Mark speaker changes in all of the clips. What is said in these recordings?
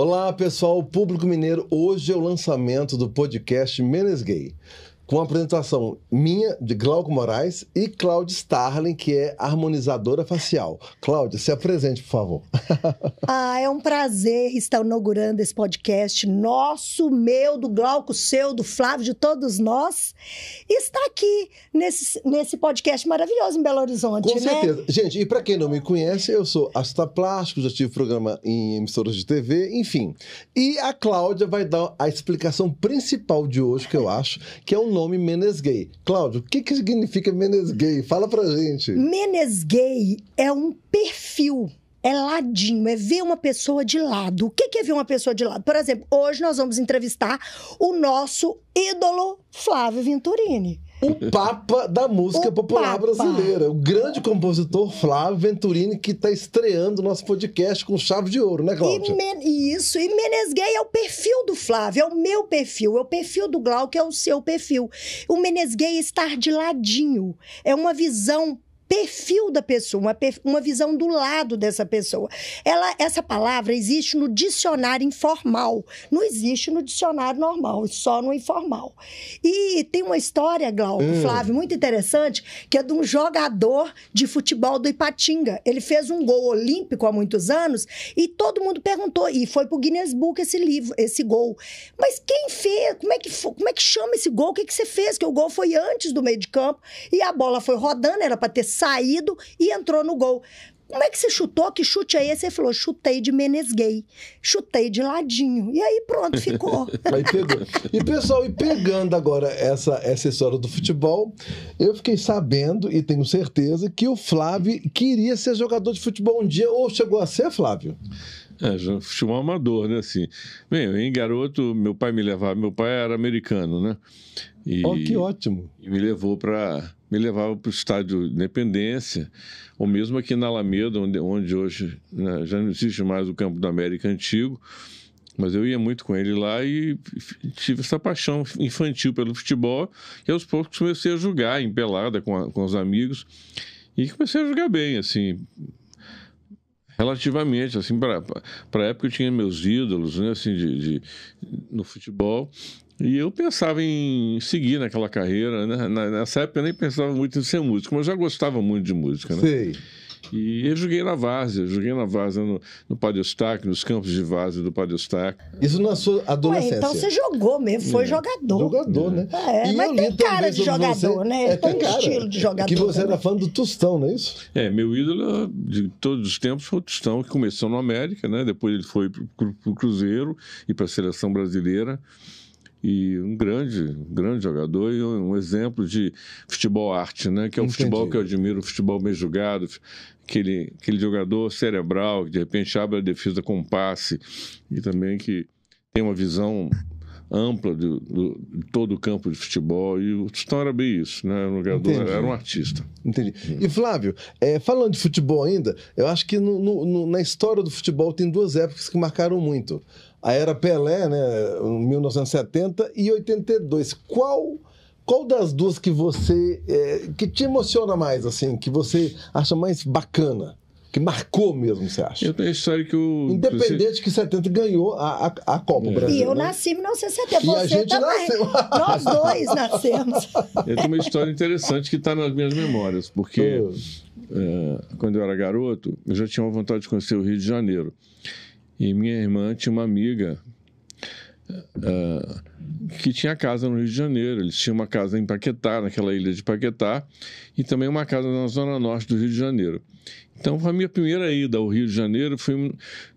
Speaker 1: Olá, pessoal, público mineiro. Hoje é o lançamento do podcast Menes Gay com a apresentação minha de Glauco Moraes e Cláudia Starling, que é harmonizadora facial. Cláudia, se apresente, por favor.
Speaker 2: ah, é um prazer estar inaugurando esse podcast nosso, meu, do Glauco, seu, do Flávio, de todos nós. está aqui nesse, nesse podcast maravilhoso em Belo Horizonte, Com né? certeza.
Speaker 1: Né? Gente, e para quem não me conhece, eu sou artista plástico, já tive programa em emissoras de TV, enfim. E a Cláudia vai dar a explicação principal de hoje, que eu acho, que é o um nome Menesgay. Cláudio, o que, que significa Menesgay? Fala pra gente.
Speaker 2: Menesgay é um perfil. É ladinho, é ver uma pessoa de lado. O que é ver uma pessoa de lado? Por exemplo, hoje nós vamos entrevistar o nosso ídolo
Speaker 1: Flávio Venturini o papa da música o popular papa. brasileira, o grande compositor Flávio Venturini, que está estreando o nosso podcast com chave de ouro, né, Cláudia? E men... Isso, e Menesguei é o perfil do Flávio, é o meu perfil, é o perfil do Glauco, é
Speaker 2: o seu perfil. O Menesguei estar de ladinho, é uma visão perfil da pessoa, uma, uma visão do lado dessa pessoa. Ela, essa palavra existe no dicionário informal, não existe no dicionário normal, só no informal. E tem uma história, Glauco, hum. Flávio, muito interessante, que é de um jogador de futebol do Ipatinga. Ele fez um gol olímpico há muitos anos e todo mundo perguntou, e foi pro Guinness Book esse livro, esse gol. Mas quem fez? Como é que, como é que chama esse gol? O que, que você fez? Que o gol foi antes do meio de campo e a bola foi rodando, era para ter saído e entrou no gol. Como é que você chutou? Que chute é esse? Ele falou, chutei de menesguei,
Speaker 1: chutei de
Speaker 2: ladinho. E aí pronto, ficou. aí
Speaker 1: pegou. E pessoal, e pegando agora essa, essa história do futebol, eu fiquei sabendo e tenho certeza que o Flávio queria ser jogador de futebol um dia, ou chegou a ser, Flávio?
Speaker 3: É, futebol amador, né? Assim, bem, eu em garoto, meu pai me levava, meu pai era americano, né? E, oh, que ótimo! E me levou para me levava para o estádio Independência, ou mesmo aqui na Alameda, onde, onde hoje né, já não existe mais o Campo da América antigo, mas eu ia muito com ele lá e tive essa paixão infantil pelo futebol, e aos poucos comecei a jogar em pelada com, a, com os amigos, e comecei a jogar bem, assim, relativamente, assim, para a época eu tinha meus ídolos, né, assim, de, de no futebol, e eu pensava em seguir naquela carreira. Né? Nessa época eu nem pensava muito em ser músico, mas já gostava muito de música. Né? Sei. E eu joguei na várzea, joguei na várzea no, no Padre Eustáquio, nos campos de várzea do Padre Eustáquio. Isso na sua adolescência? Ué, então você
Speaker 2: jogou mesmo, foi é. jogador. Jogador, é. né? É, e mas tem cara de jogador, você... né? É, tem, tem estilo de jogador. É que você também.
Speaker 3: era fã do Tostão, não é isso? É, meu ídolo de todos os tempos foi o Tostão, que começou no América, né? Depois ele foi para o Cruzeiro e para a seleção brasileira e um grande, grande jogador e um exemplo de futebol arte, né? Que é o um futebol que eu admiro, o futebol bem jogado, aquele, aquele jogador cerebral que de repente abre a defesa com um passe e também que tem uma visão ampla do, do, de todo o campo de futebol e o Tostão era bem isso, né? Um jogador, Entendi. era um artista.
Speaker 1: Entendi. Hum. E Flávio, é, falando de futebol ainda, eu acho que no, no, na história do futebol tem duas épocas que marcaram muito a era Pelé, né, 1970 e 82. Qual qual das duas que você é, que te emociona mais assim, que você acha mais bacana? que marcou mesmo, você acha?
Speaker 3: Eu tenho a história que o. Independente que 70 ganhou a, a, a Copa é. Brasil. E eu né?
Speaker 2: nasci em 1970. Você a gente também. Nasceu. Nós dois nascemos.
Speaker 3: Eu tenho uma história interessante que está nas minhas memórias, porque uh. é, quando eu era garoto, eu já tinha uma vontade de conhecer o Rio de Janeiro. E minha irmã tinha uma amiga uh, que tinha casa no Rio de Janeiro. Eles tinham uma casa em Paquetá, naquela ilha de Paquetá, e também uma casa na zona norte do Rio de Janeiro. Então, foi a minha primeira ida ao Rio de Janeiro foi em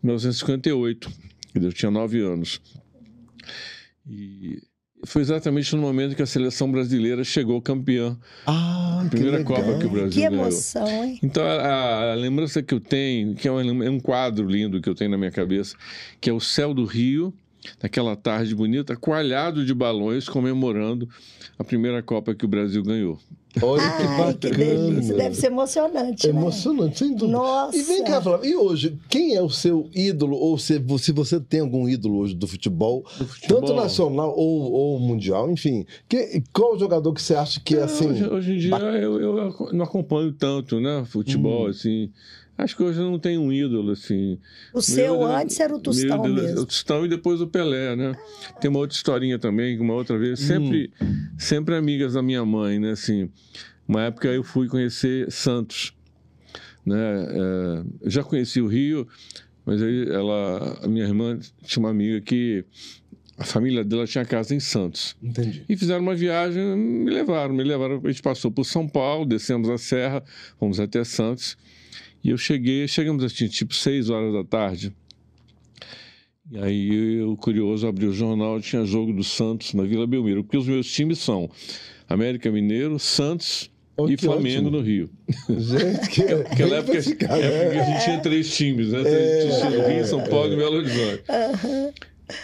Speaker 3: 1958, eu tinha nove anos. E foi exatamente no momento que a seleção brasileira chegou campeã. Ah, primeira que Copa que o Brasil que emoção, ganhou. Hein? Então a, a, lembrança que eu tenho, que é um, é um quadro lindo que eu tenho na minha cabeça, que é o céu do Rio naquela tarde bonita, coalhado de balões comemorando a primeira Copa que o Brasil ganhou. Olha que bacana. Que delícia. Deve ser
Speaker 1: emocionante. É né? Emocionante, sem dúvida. Nossa. E vem cá, Flávio, e hoje, quem é o seu ídolo, ou se, se você tem algum ídolo hoje do futebol, do futebol. tanto nacional ou, ou mundial, enfim, que, qual jogador que você acha que é ah, assim? Hoje,
Speaker 3: hoje em dia eu, eu, não acompanho tanto, né? Futebol, hum. assim. Acho que hoje não tem um ídolo, assim. O meu seu ídolo, é antes era o é Tostão ídolo, mesmo. O Tostão e depois o Pelé, né? Tem uma outra historinha também, uma outra vez. Hum. Sempre, hum. sempre amigas da minha mãe, né? Assim, uma época eu fui conhecer Santos. Né? É, já conheci o Rio, mas aí ela, a minha irmã tinha uma amiga que a família dela tinha casa em Santos. Entendi. E fizeram uma viagem, me levaram, me levaram. A gente passou por São Paulo, descemos a serra, fomos até Santos. E eu cheguei, chegamos assim, tipo 6 horas da tarde. E aí o curioso abriu o jornal, tinha jogo do Santos na Vila Belmiro, porque os meus times são América Mineiro, Santos oh, e Flamengo ótimo. no Rio. Gente, que, Aquela época, época é. a gente tinha três times, né? É, é, Rio, São Paulo e Belo Horizonte.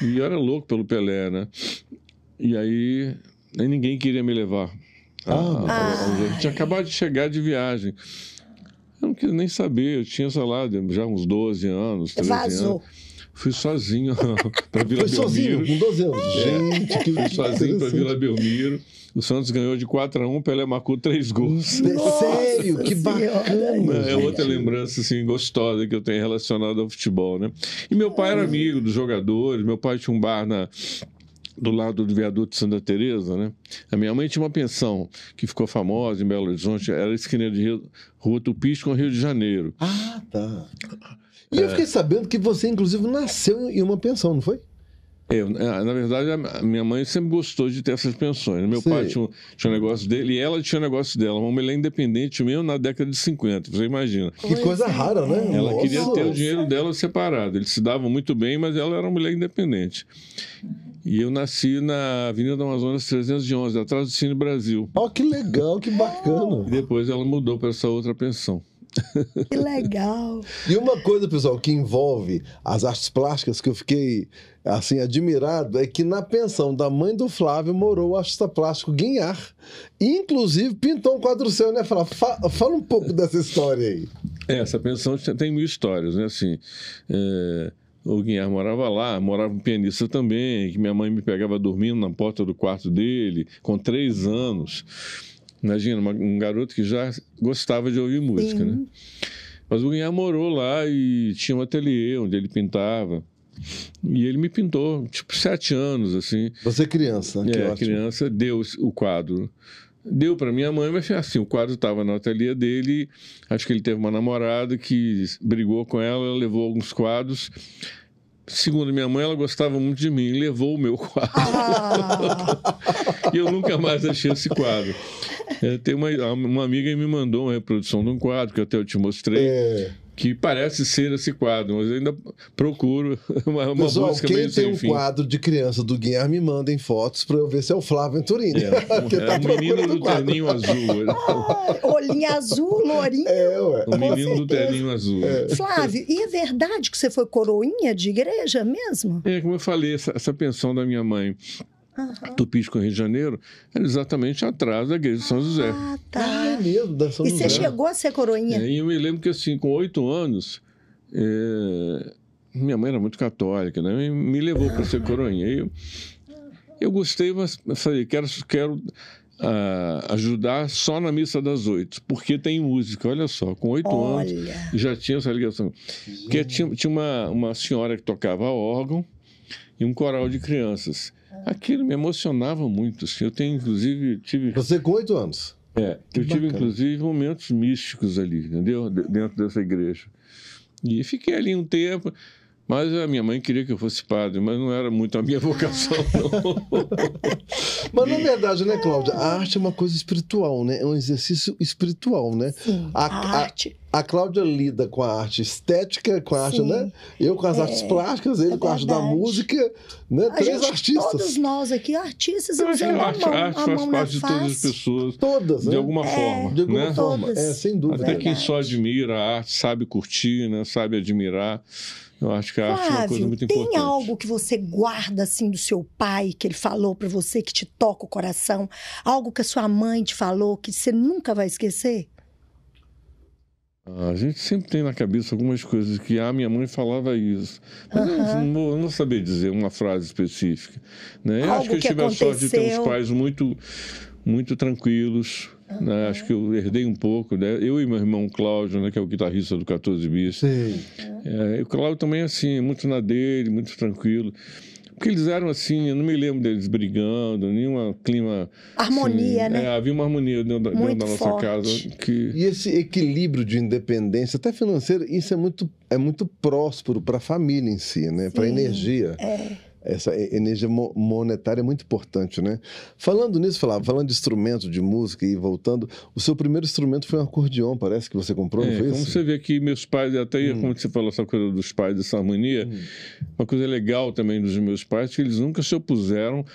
Speaker 3: E eu era louco pelo Pelé, né? E aí ninguém queria me levar. Ah, ah. gente tinha acabado de chegar de viagem. Eu não queria nem saber, eu tinha, sei lá, já uns 12 anos, 13 Vazou. anos. Fui sozinho para Vila Foi Belmiro. sozinho, com 12 anos. É, gente, é. que Fui sozinho para Vila Belmiro. O Santos ganhou de 4 a 1, Pelé marcou 3 gols.
Speaker 1: Nossa, Sério? Que bacana!
Speaker 3: É outra lembrança assim, gostosa que eu tenho relacionada ao futebol, né? E meu pai era amigo dos jogadores, meu pai tinha um bar na do lado do viaduto de Santa Teresa, né? A minha mãe tinha uma pensão que ficou famosa em Belo Horizonte, era esquina de Rio, Rua Tupis com Rio de Janeiro. Ah, tá. E é. eu fiquei
Speaker 1: sabendo que você, inclusive, nasceu em uma pensão, não foi?
Speaker 3: Eu, é, na verdade, a minha mãe sempre gostou de ter essas pensões. Né? Meu Sim. pai tinha, tinha um, negócio dele e ela tinha um negócio dela. Uma mulher independente mesmo na década de 50, você imagina. Que coisa
Speaker 1: rara, né? Ela Nossa. queria ter o
Speaker 3: dinheiro dela separado. Eles se davam muito bem, mas ela era uma mulher independente. E eu nasci na Avenida do Amazonas 311, atrás do Cine Brasil. Ó, oh, que legal, que bacana. E depois ela mudou para essa outra pensão. Que
Speaker 2: legal.
Speaker 1: e uma coisa, pessoal, que envolve as artes plásticas que eu fiquei assim admirado é que na pensão da mãe do Flávio morou o artista plástico Guinhar, inclusive pintou um quadro seu, né? Fala, fala um pouco dessa
Speaker 3: história aí. É, essa pensão tem mil histórias, né? Assim, é o Guiar morava lá, morava um pianista também, que minha mãe me pegava dormindo na porta do quarto dele, com três anos. Imagina, uma, um garoto que já gostava de ouvir música, né? Sim. né? Mas o Guiar morou lá e tinha um ateliê onde ele pintava. E ele me pintou, tipo, sete anos, assim. Você é criança, né? é, ótimo. criança, deu o quadro deu para minha mãe, mas assim, o quadro estava na ateliê dele, acho que ele teve uma namorada que brigou com ela, levou alguns quadros. Segundo minha mãe, ela gostava muito de mim, levou o meu quadro. Ah. e eu nunca mais achei esse quadro. É, tem uma, uma amiga que me mandou uma reprodução de um quadro que até eu te mostrei. É que parece ser esse quadro, mas eu ainda procuro uma, uma Pessoal, música quem meio tem um fim. quadro
Speaker 1: de criança do Guilherme, me mandem fotos para eu ver se é o Flávio Venturini. É, é tá o menino do terninho
Speaker 3: azul. Né?
Speaker 2: Ah, olhinho azul, lourinho. É,
Speaker 3: ué. O menino do terninho azul. É. Flávio,
Speaker 2: e é verdade que você foi coroinha de igreja mesmo?
Speaker 3: É, como eu falei, essa, essa pensão da minha mãe uhum. o Rio de Janeiro, era exatamente atrás da igreja de São José. Ah,
Speaker 2: tá. Ah, é mesmo, da São e José. você chegou a ser coroinha? É,
Speaker 3: e eu me lembro que, assim, com oito anos, é... minha mãe era muito católica, né? me levou para ser coroinha. E eu, eu gostei, mas falei, quero... quero a, ah, ajudar só na missa das oito, porque tem música. Olha só, com oito anos já tinha essa ligação. Porque tinha, tinha uma, uma senhora que tocava órgão e um coral de crianças. Aquilo me emocionava muito. Assim. Eu tenho, inclusive, tive. Você com oito anos? É, que eu bacana. tive, inclusive, momentos místicos ali, entendeu? Dentro dessa igreja. E fiquei ali um tempo. Mas a minha mãe queria que eu fosse padre, mas não era muito a minha vocação, não.
Speaker 1: mas na verdade, né, Cláudia? A arte é uma coisa espiritual, né? É um exercício espiritual, né? Sim, a, a, arte. A, a Cláudia lida com a arte estética, com a Sim, arte, né? Eu com as é, artes plásticas, ele é com a arte da música, né? A Três gente, artistas. Todos
Speaker 2: nós aqui, artistas, eu é, a arte, mão, arte
Speaker 1: faz parte de todas as pessoas. Todas, né? De alguma é, forma. De alguma né? forma. É, sem dúvida. Até quem
Speaker 3: só admira a arte, sabe curtir, né? Sabe admirar. Eu acho que a arte é uma coisa muito tem importante. Tem
Speaker 2: algo que você guarda assim do seu pai que ele falou para você que te toca o coração, algo que a sua mãe te falou que você nunca vai esquecer?
Speaker 3: Ah, a gente sempre tem na cabeça algumas coisas que a ah, minha mãe falava isso. Mas uhum. eu, não eu não sabia dizer uma frase específica. Né? Eu acho que eu tive aconteceu... a sorte de ter uns pais muito, muito tranquilos, né? Acho que eu herdei um pouco, né? Eu e meu irmão Cláudio, né, que é o guitarrista do 14 Bis. É, o Cláudio também, assim, muito na dele, muito tranquilo. Porque eles eram assim, eu não me lembro deles brigando, nenhum clima. Harmonia, assim, né? É, havia uma harmonia dentro, da, dentro da nossa forte. casa. Que... E esse equilíbrio
Speaker 1: de independência, até financeira, isso é muito, é muito próspero para a família em si, né? Para a energia. É essa energia monetária é muito importante, né? Falando nisso, falava, falando de instrumento, de música e voltando, o seu primeiro instrumento foi um acordeão, parece que você comprou, é, não foi como isso? você
Speaker 3: vê que meus pais, até hum. como você falou essa coisa dos pais, dessa harmonia, hum. uma coisa legal também dos meus pais, que eles nunca se opuseram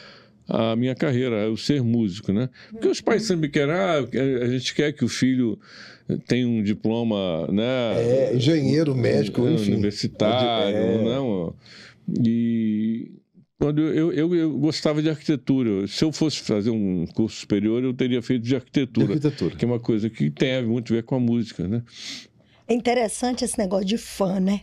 Speaker 3: à minha carreira, o ser músico, né? Porque os pais sempre querem, ah, a gente quer que o filho tenha um diploma, né?
Speaker 1: É, engenheiro, médico, um, é, enfim.
Speaker 3: Universitário, é. não. E quando eu, eu, eu, gostava de arquitetura. Se eu fosse fazer um curso superior, eu teria feito de arquitetura, de arquitetura. que é uma coisa que tem muito a ver com a música, né?
Speaker 2: É interessante esse negócio de fã, né?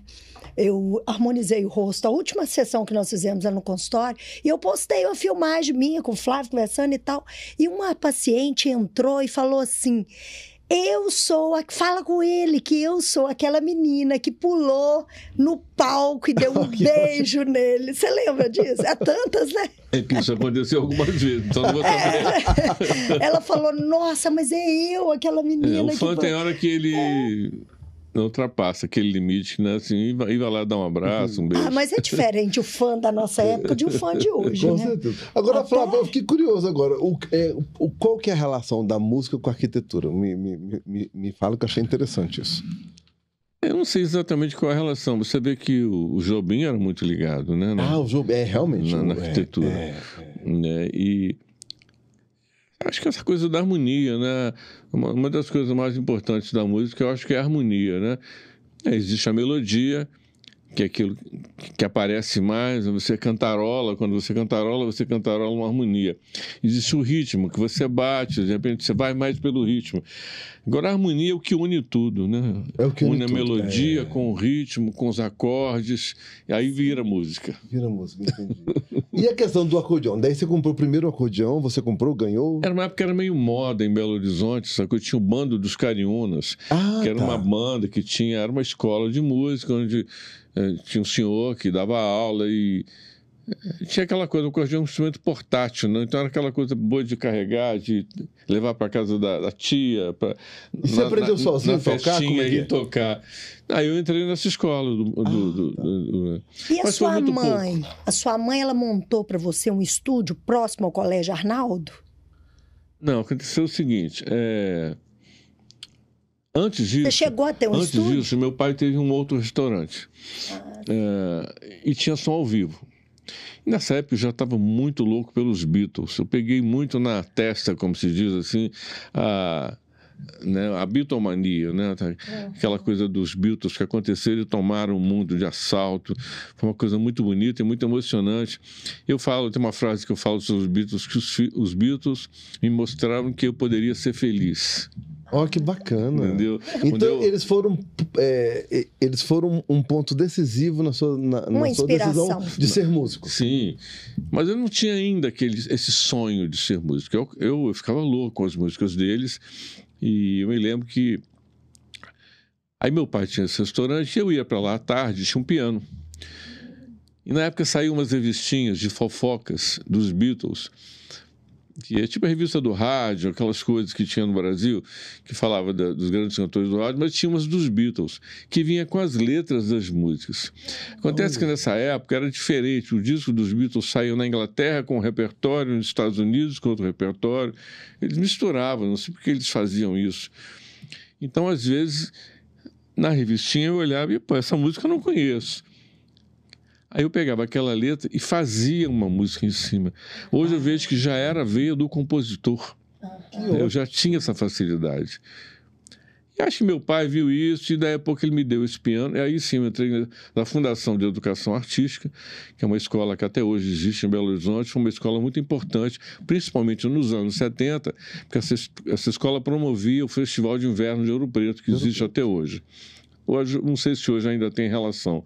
Speaker 2: Eu harmonizei o rosto. A última sessão que nós fizemos era no consultório e eu postei uma filmagem minha com o Flávio conversando e tal. E uma paciente entrou e falou assim: eu sou a que fala com ele, que eu sou aquela menina que pulou no palco e deu um beijo nele. Você lembra disso? Há é tantas, né?
Speaker 3: É que isso aconteceu algumas vezes, então não vou é. saber. É,
Speaker 2: ela falou, nossa, mas é eu, aquela menina. É, o fã que... tem hora
Speaker 3: que ele. É não ultrapassa aquele limite, né? Assim, e vai, lá dar um abraço, um uhum. beijo. Ah, mas é diferente
Speaker 2: o fã da nossa época de um fã de hoje, com né? Certeza. Agora,
Speaker 1: Até... Flávio, eu fiquei curioso agora. O, é, o, qual que é a relação da música com a arquitetura? Me, me, me, me fala que eu achei interessante
Speaker 3: isso. Eu não sei exatamente qual é a relação. Você vê que o, o Jobim era muito ligado, né? Na, ah, o Jobim,
Speaker 1: é, realmente. Na, na é, arquitetura. É,
Speaker 3: é. Né? E... Acho que essa coisa da harmonia, né? Uma, uma das coisas mais importantes da música, eu acho que é a harmonia, né? É, existe a melodia, que é aquilo que aparece mais, você cantarola, quando você cantarola, você cantarola uma harmonia. Existe o ritmo que você bate, de repente você vai mais pelo ritmo. Agora a harmonia é o que une tudo, né? É o que une, une a tudo, melodia é. com o ritmo, com os acordes, e aí vira música.
Speaker 1: Vira música, entendi. e a questão do acordeão? Daí você comprou o primeiro acordeão, você comprou,
Speaker 3: ganhou? Era uma época era meio moda em Belo Horizonte, só que eu tinha o bando dos Cariunas, ah, que era tá. uma banda que tinha, era uma escola de música onde é, tinha um senhor que dava aula e é, tinha aquela coisa, o acordeão é um instrumento portátil, não? Né? então era aquela coisa boa de carregar, de levar para casa da, da, tia. Pra, e você na, aprendeu na, sozinho na a tocar? Como é que... É? tocar. Aí eu entrei nessa escola. Do, ah, do, tá. do, né?
Speaker 2: e a sua mãe? Pouco. A sua mãe ela montou para você um estúdio próximo ao Colégio Arnaldo?
Speaker 3: Não, aconteceu o seguinte: é... Antes disso, Você
Speaker 2: chegou até um antes estúdio?
Speaker 3: disso, meu pai teve um outro restaurante. Ah. É, e tinha som ao vivo. E nessa época eu já estava muito louco pelos Beatles. Eu peguei muito na testa, como se diz assim, a, né, a Beatlemania, né? Tá, é. aquela coisa dos Beatles que aconteceram e tomaram o mundo de assalto. Foi uma coisa muito bonita e muito emocionante. Eu falo, tem uma frase que eu falo sobre os Beatles, que os, os Beatles me mostraram que eu poderia ser feliz. Ó, que bacana. Entendeu? Então eu...
Speaker 1: eles foram é, eles foram um ponto decisivo na sua, na, na sua decisão de ser
Speaker 3: músico. Sim. Mas eu não tinha ainda aquele, esse sonho de ser músico. Eu, eu, eu ficava louco com as músicas deles. E eu me lembro que. Aí meu pai tinha esse restaurante, eu ia para lá à tarde, tinha um piano. E na época saíam umas revistinhas de fofocas dos Beatles que é tipo a revista do rádio, aquelas coisas que tinha no Brasil, que falava da, dos grandes cantores do rádio, mas tinha umas dos Beatles, que vinha com as letras das músicas. Acontece que nessa época era diferente, o disco dos Beatles saiu na Inglaterra com um repertório, nos Estados Unidos com outro repertório, eles misturavam, não assim, sei porque eles faziam isso. Então, às vezes, na revistinha eu olhava e, pô, essa música eu não conheço. Aí eu pegava aquela letra e fazia uma música em cima. Hoje eu vejo que já era veia do compositor. Eu já tinha essa facilidade. E acho que meu pai viu isso e daí a pouco ele me deu esse piano. E aí sim eu entrei na Fundação de Educação Artística, que é uma escola que até hoje existe em Belo Horizonte. Foi uma escola muito importante, principalmente nos anos 70, porque essa, essa escola promovia o Festival de Inverno de Ouro Preto, que existe até hoje. Hoje, não sei se hoje ainda tem relação.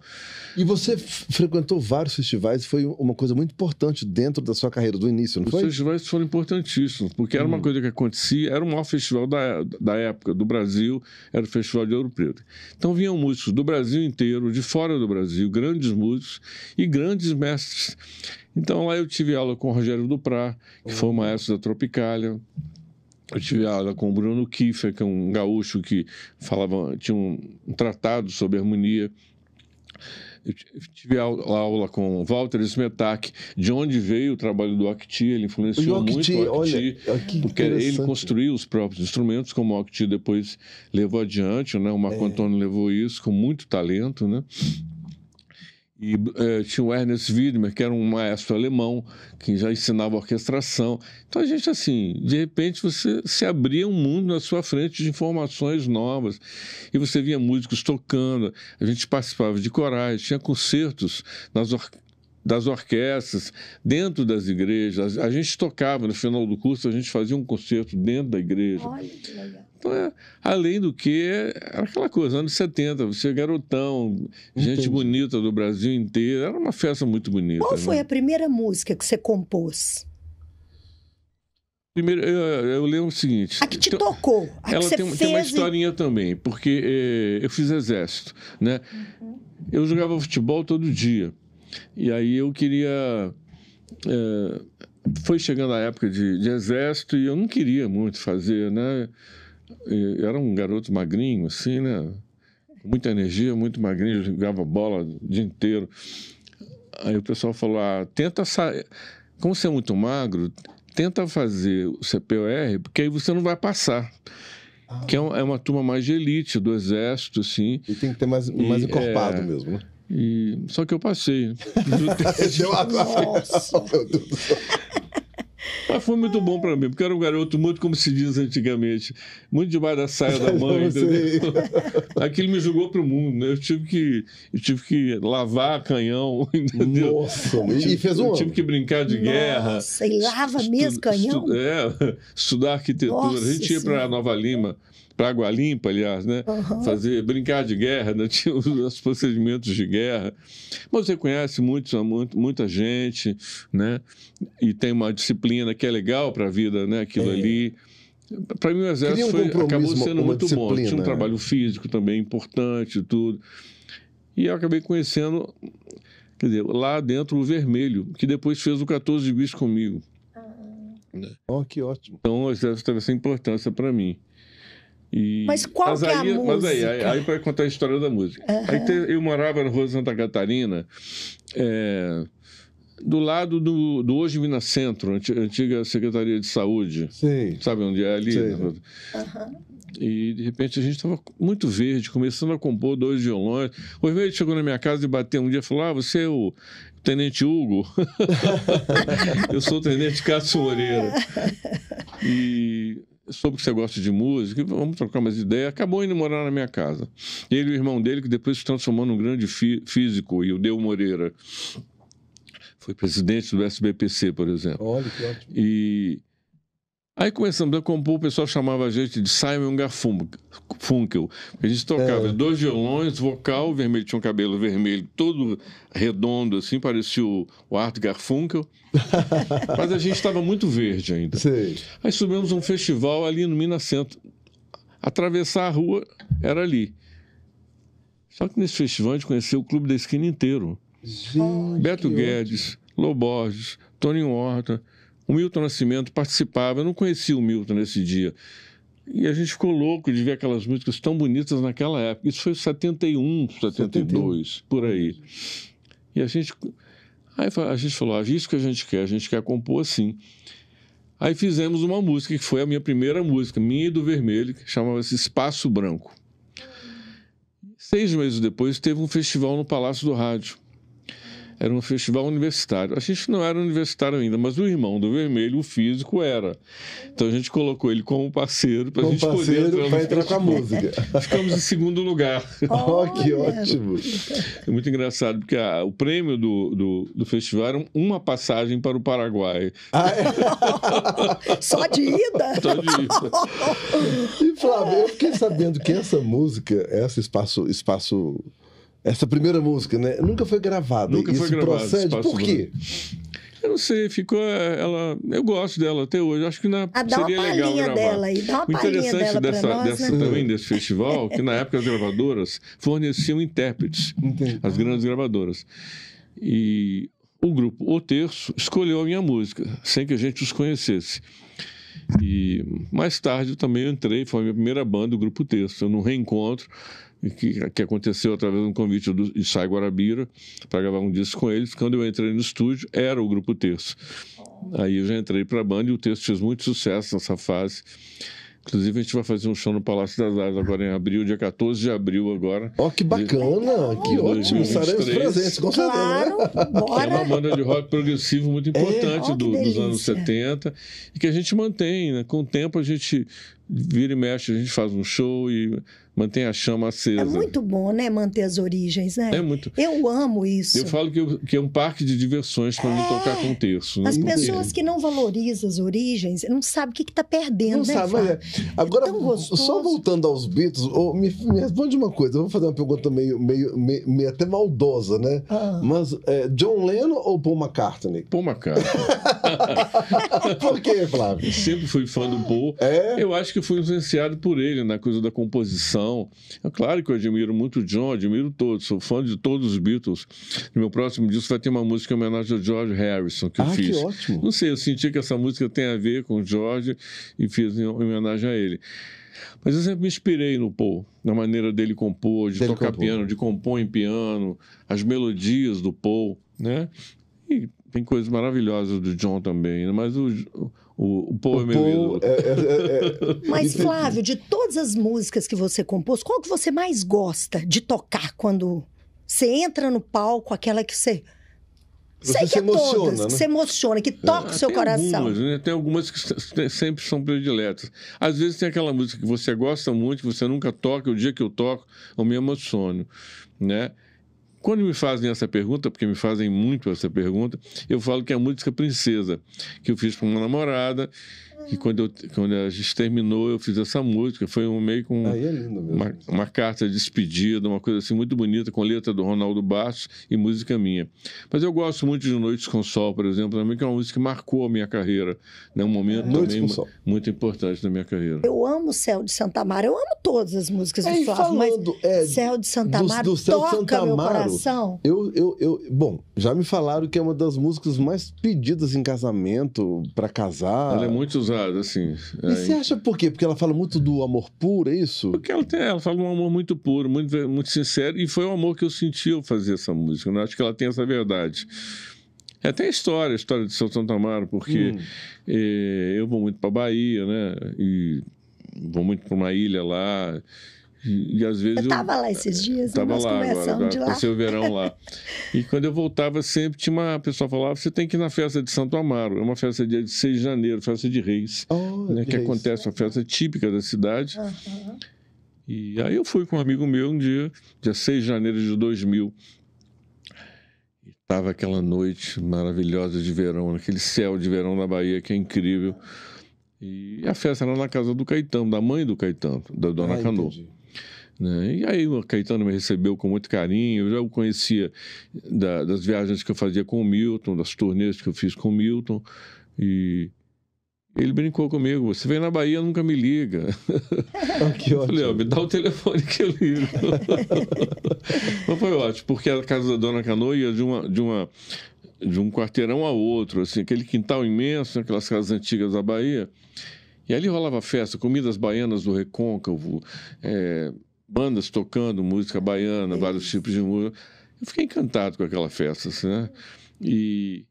Speaker 1: E você frequentou vários festivais, foi uma coisa muito importante dentro da sua carreira, do início, não Os foi? Os
Speaker 3: festivais foram importantíssimos, porque era uma hum. coisa que acontecia, era o maior festival da, da época do Brasil, era o Festival de Ouro Preto. Então vinham músicos do Brasil inteiro, de fora do Brasil, grandes músicos e grandes mestres. Então lá eu tive aula com o Rogério Duprat, que foi o hum. maestro da Tropicália, eu tive aula com o Bruno Kiefer, que é um gaúcho que falava, tinha um, tratado sobre harmonia. Eu tive aula com o Walter Smetak, de onde veio o trabalho do Octi ele influenciou o Octi, muito o Octi, olha, porque ele construiu os próprios instrumentos, como o Octi depois levou adiante, né? o Marco é. Antônio levou isso com muito talento, né? E é, tinha o Ernest Widmer, que era um maestro alemão, que já ensinava orquestração. Então a gente, assim, de repente você se abria um mundo na sua frente de informações novas. E você via músicos tocando, a gente participava de corais, tinha concertos nas das orquestras, dentro das igrejas. A gente tocava no final do curso, a gente fazia um concerto dentro da igreja. Olha, que legal. Então, é, além do que, é, era aquela coisa, anos 70, você é garotão, Entendi. gente bonita do Brasil inteiro, era uma festa muito bonita. Qual foi né? a
Speaker 2: primeira música que você compôs?
Speaker 3: Primeiro, eu, eu lembro o seguinte. A que te então,
Speaker 2: tocou. A ela que tem, tem, uma historinha
Speaker 3: também, porque é, eu fiz exército, né? Uhum. Eu jogava futebol todo dia. E aí eu queria. É, foi chegando a época de, de exército e eu não queria muito fazer, né? era um garoto magrinho, assim, né? Muita energia, muito magrinho, jogava bola o dia inteiro. Aí o pessoal falou: ah, tenta sair. Como você é muito magro, tenta fazer o CPOR, porque aí você não vai passar. Ah. Que é, é, uma turma mais de elite, do exército, assim. E tem que ter mais, mais e, encorpado é... mesmo, né? E... Só que eu passei. Deu a Nossa. Mas foi muito bom para mim, porque era um garoto muito, como se diz antigamente, muito demais da saia da mãe, entendeu?
Speaker 1: Assim?
Speaker 3: Aquilo me julgou pro mundo, né? Eu tive que, eu tive que lavar canhão, entendeu? Nossa, tive, e fez um. Eu tive que brincar de Nossa, guerra. Nossa,
Speaker 2: e lava mesmo canhão? Estu,
Speaker 3: é, estudar arquitetura. Nossa, a gente ia para Nova Lima para água limpa, aliás, né? Uhum. Fazer, brincar de guerra, né? tinha os, os, procedimentos de guerra. Mas você conhece muitos, muito, muita gente, né? E tem uma disciplina que é legal para a vida, né? Aquilo é. ali. Para mim, o exército um foi, acabou sendo muito bom. Tinha um né? trabalho físico também importante, tudo. E eu acabei conhecendo, quer dizer, lá dentro o vermelho, que depois fez o 14 de bicho comigo. Ah.
Speaker 1: Né? Oh, que ótimo.
Speaker 3: Então, o exército teve essa importância para mim. E...
Speaker 1: Mas qual mas que aí, é a música? aí, aí,
Speaker 3: aí para contar a história da música. Uhum. Aí te, eu morava na rua Santa Catarina, é, do lado do, do hoje Minas Centro, antiga Secretaria de Saúde. Sim. Sabe onde é ali? Sim. Né? Uhum. E de repente a gente estava muito verde, começando a compor dois violões. O Vermelho chegou na minha casa e bateu um dia e falou: Ah, você é o Tenente Hugo? eu sou o Tenente Cássio Moreira. E soube que você gosta de música, vamos trocar umas ideias. Acabou indo morar na minha casa. Ele e o irmão dele, que depois se transformou num grande fí físico, e o Deu Moreira. Foi presidente do SBPC, por exemplo. Olha, que ótimo. E, Aí começamos a compor, o pessoal chamava a gente de Simon Garfunkel. A gente tocava é. dois violões, vocal, vermelho tinha um cabelo vermelho, todo redondo, assim, parecia o, Art Garfunkel. Mas a gente estava muito verde ainda. Aí subimos um festival ali no Minas Centro. Atravessar a rua era ali. Só que nesse festival a gente conheceu o clube da esquina inteiro. Gente, Beto Guedes, Loborges, Tony Horta. O Milton Nascimento participava, eu não conhecia o Milton nesse dia. E a gente ficou louco de ver aquelas músicas tão bonitas naquela época. Isso foi 71, 72, 71. por aí. E a gente aí a gente falou, ah, isso que a gente quer, a gente quer compor assim. Aí fizemos uma música que foi a minha primeira música, minha e do Vermelho, que chamava-se Espaço Branco. Seis meses depois teve um festival no Palácio do Rádio era um festival universitário. A gente não era universitário ainda, mas o irmão do Vermelho, o físico, era. Então a gente colocou ele como parceiro para a gente parceiro poder entrar, entrar com a música. Ficamos em segundo lugar. Oh, que ótimo! É muito engraçado, porque a, o prêmio do, do, do, festival era uma passagem para o Paraguai. Ah, é?
Speaker 1: Só de ida? Só de ida. E, Flávio, eu fiquei sabendo que essa música, esse espaço, espaço essa primeira música, né? Nunca foi gravada. Nunca Isso foi gravada. Procede. Por quê?
Speaker 3: Eu não sei, ficou é, ela. Eu gosto dela até hoje. Acho que na ah, dá seria uma legal gravar. Dela aí, dá uma o interessante dela dessa, nós, dessa né? também desse festival, que na época as gravadoras forneciam intérpretes, Entendi. as grandes gravadoras. E o grupo O Terço escolheu a minha música, sem que a gente os conhecesse. E mais tarde eu também entrei, foi a minha primeira banda, o grupo Terço, eu no reencontro que, que aconteceu através de um convite do Issai Guarabira para gravar um disco com eles. Quando eu entrei no estúdio, era o Grupo Terço. Aí eu já entrei para a banda e o texto fez muito sucesso nessa fase. Inclusive, a gente vai fazer um show no Palácio das Artes agora em abril, dia 14 de abril agora. Ó, oh, que bacana! De... Que ótimo! Estaremos presentes, com certeza. Né? Claro, bora. É uma banda de rock progressivo muito é, importante é. oh, do, dos anos 70 e que a gente mantém, né? Com o tempo a gente vira e mexe, a gente faz um show e mantém a chama acesa. É muito
Speaker 2: bom, né? Manter as origens, né? É muito. Eu amo isso. Eu
Speaker 3: falo que, eu, que é um parque de diversões para é. me tocar com terço. Né? As não pessoas
Speaker 2: que não valorizam as origens não sabem o que
Speaker 1: está perdendo, não né? Sabe, é. Agora, é só voltando aos Beatles, oh, me, me, responde uma coisa. Eu vou fazer uma pergunta meio, meio, meio, meio até maldosa, né? Ah. Mas é, John Lennon ou Paul McCartney? Paul McCartney.
Speaker 3: por quê, Flávio? Eu sempre fui fã do Paul. É? Eu acho que fui influenciado por ele na coisa da composição não. É claro que eu admiro muito o John, admiro todos, sou fã de todos os Beatles. No meu próximo disco vai ter uma música em homenagem ao George Harrison, que ah, eu fiz. Que ótimo. Não sei, eu senti que essa música tem a ver com o George e fiz em homenagem a ele. Mas eu sempre me inspirei no Paul, na maneira dele compor, de dele tocar compor. piano, de compor em piano, as melodias do Paul, né? E tem coisas maravilhosas do John também, mas o, o, o Paul o é meu Paul é, é, é, é. Mas, é Flávio,
Speaker 2: de todas as músicas que você compôs, qual que você mais gosta de tocar quando você entra no palco, aquela que você.
Speaker 3: Você Sei que é emociona, todas, né? que se
Speaker 2: emociona, que né? toca o seu tem coração.
Speaker 3: Algumas, né? Tem algumas que sempre são prediletas. Às vezes tem aquela música que você gosta muito, que você nunca toca, o dia que eu toco, eu me emociono, né? Quando me fazem essa pergunta, porque me fazem muito essa pergunta, eu falo que é a música Princesa, que eu fiz para uma namorada e quando, eu, quando a gente terminou, eu fiz essa música. Foi um meio com é uma, uma, carta de despedida, uma coisa assim muito bonita, com letra do Ronaldo Bastos e música minha. Mas eu gosto muito de Noites com Sol, por exemplo, também, que é uma música que marcou a minha carreira. Né? Um momento é. também muito importante da minha carreira.
Speaker 2: Eu amo Céu de Santa Amaro, eu amo todas as músicas é, do é, Flávio, falando, mas Céu de Santa Amaro do, do Céu toca de Santa Amaro, meu coração.
Speaker 3: Eu, eu, eu, bom, já me falaram
Speaker 1: que é uma das músicas mais pedidas em casamento, para casar. Ela é
Speaker 3: muito usada pesado, assim. É, e você
Speaker 1: acha por quê? Porque ela fala muito do amor puro, é isso? Porque
Speaker 3: ela, tem, ela fala um amor muito puro, muito, muito sincero, e foi o amor que eu senti ao fazer essa música. Né? Acho que ela tem essa verdade. É até a história, a história de São Santo Amaro, porque hum. Eh, eu vou muito para Bahia, né? E vou muito para uma ilha lá e, às vezes eu estava
Speaker 2: lá esses dias, estava lá, agora, de lá. Passei o
Speaker 3: verão lá. e quando eu voltava, sempre tinha uma pessoa falava: você tem que ir na festa de Santo Amaro. É uma festa dia de 6 de janeiro, festa de Reis, oh, né, que Reis. acontece, uma festa típica da cidade. Uhum. E aí eu fui com um amigo meu um dia, dia 6 de janeiro de 2000. estava aquela noite maravilhosa de verão, aquele céu de verão na Bahia que é incrível. E a festa era na casa do Caetano, da mãe do Caetano, da dona ah, Cano. Entendi. Né? E aí o Caetano me recebeu com muito carinho, eu já o conhecia da, das viagens que eu fazia com o Milton, das turnês que eu fiz com o Milton, e ele brincou comigo, você vem na Bahia, nunca me liga. que ótimo. Falei, me dá o telefone que eu ligo. Mas foi ótimo, porque a casa da Dona Canoa ia de uma... De uma de um quarteirão a outro, assim, aquele quintal imenso, aquelas casas antigas da Bahia. E ali rolava festa, comidas baianas do Recôncavo, é, bandas tocando música baiana, vários tipos de música. Eu fiquei encantado com aquela festa, assim, né? E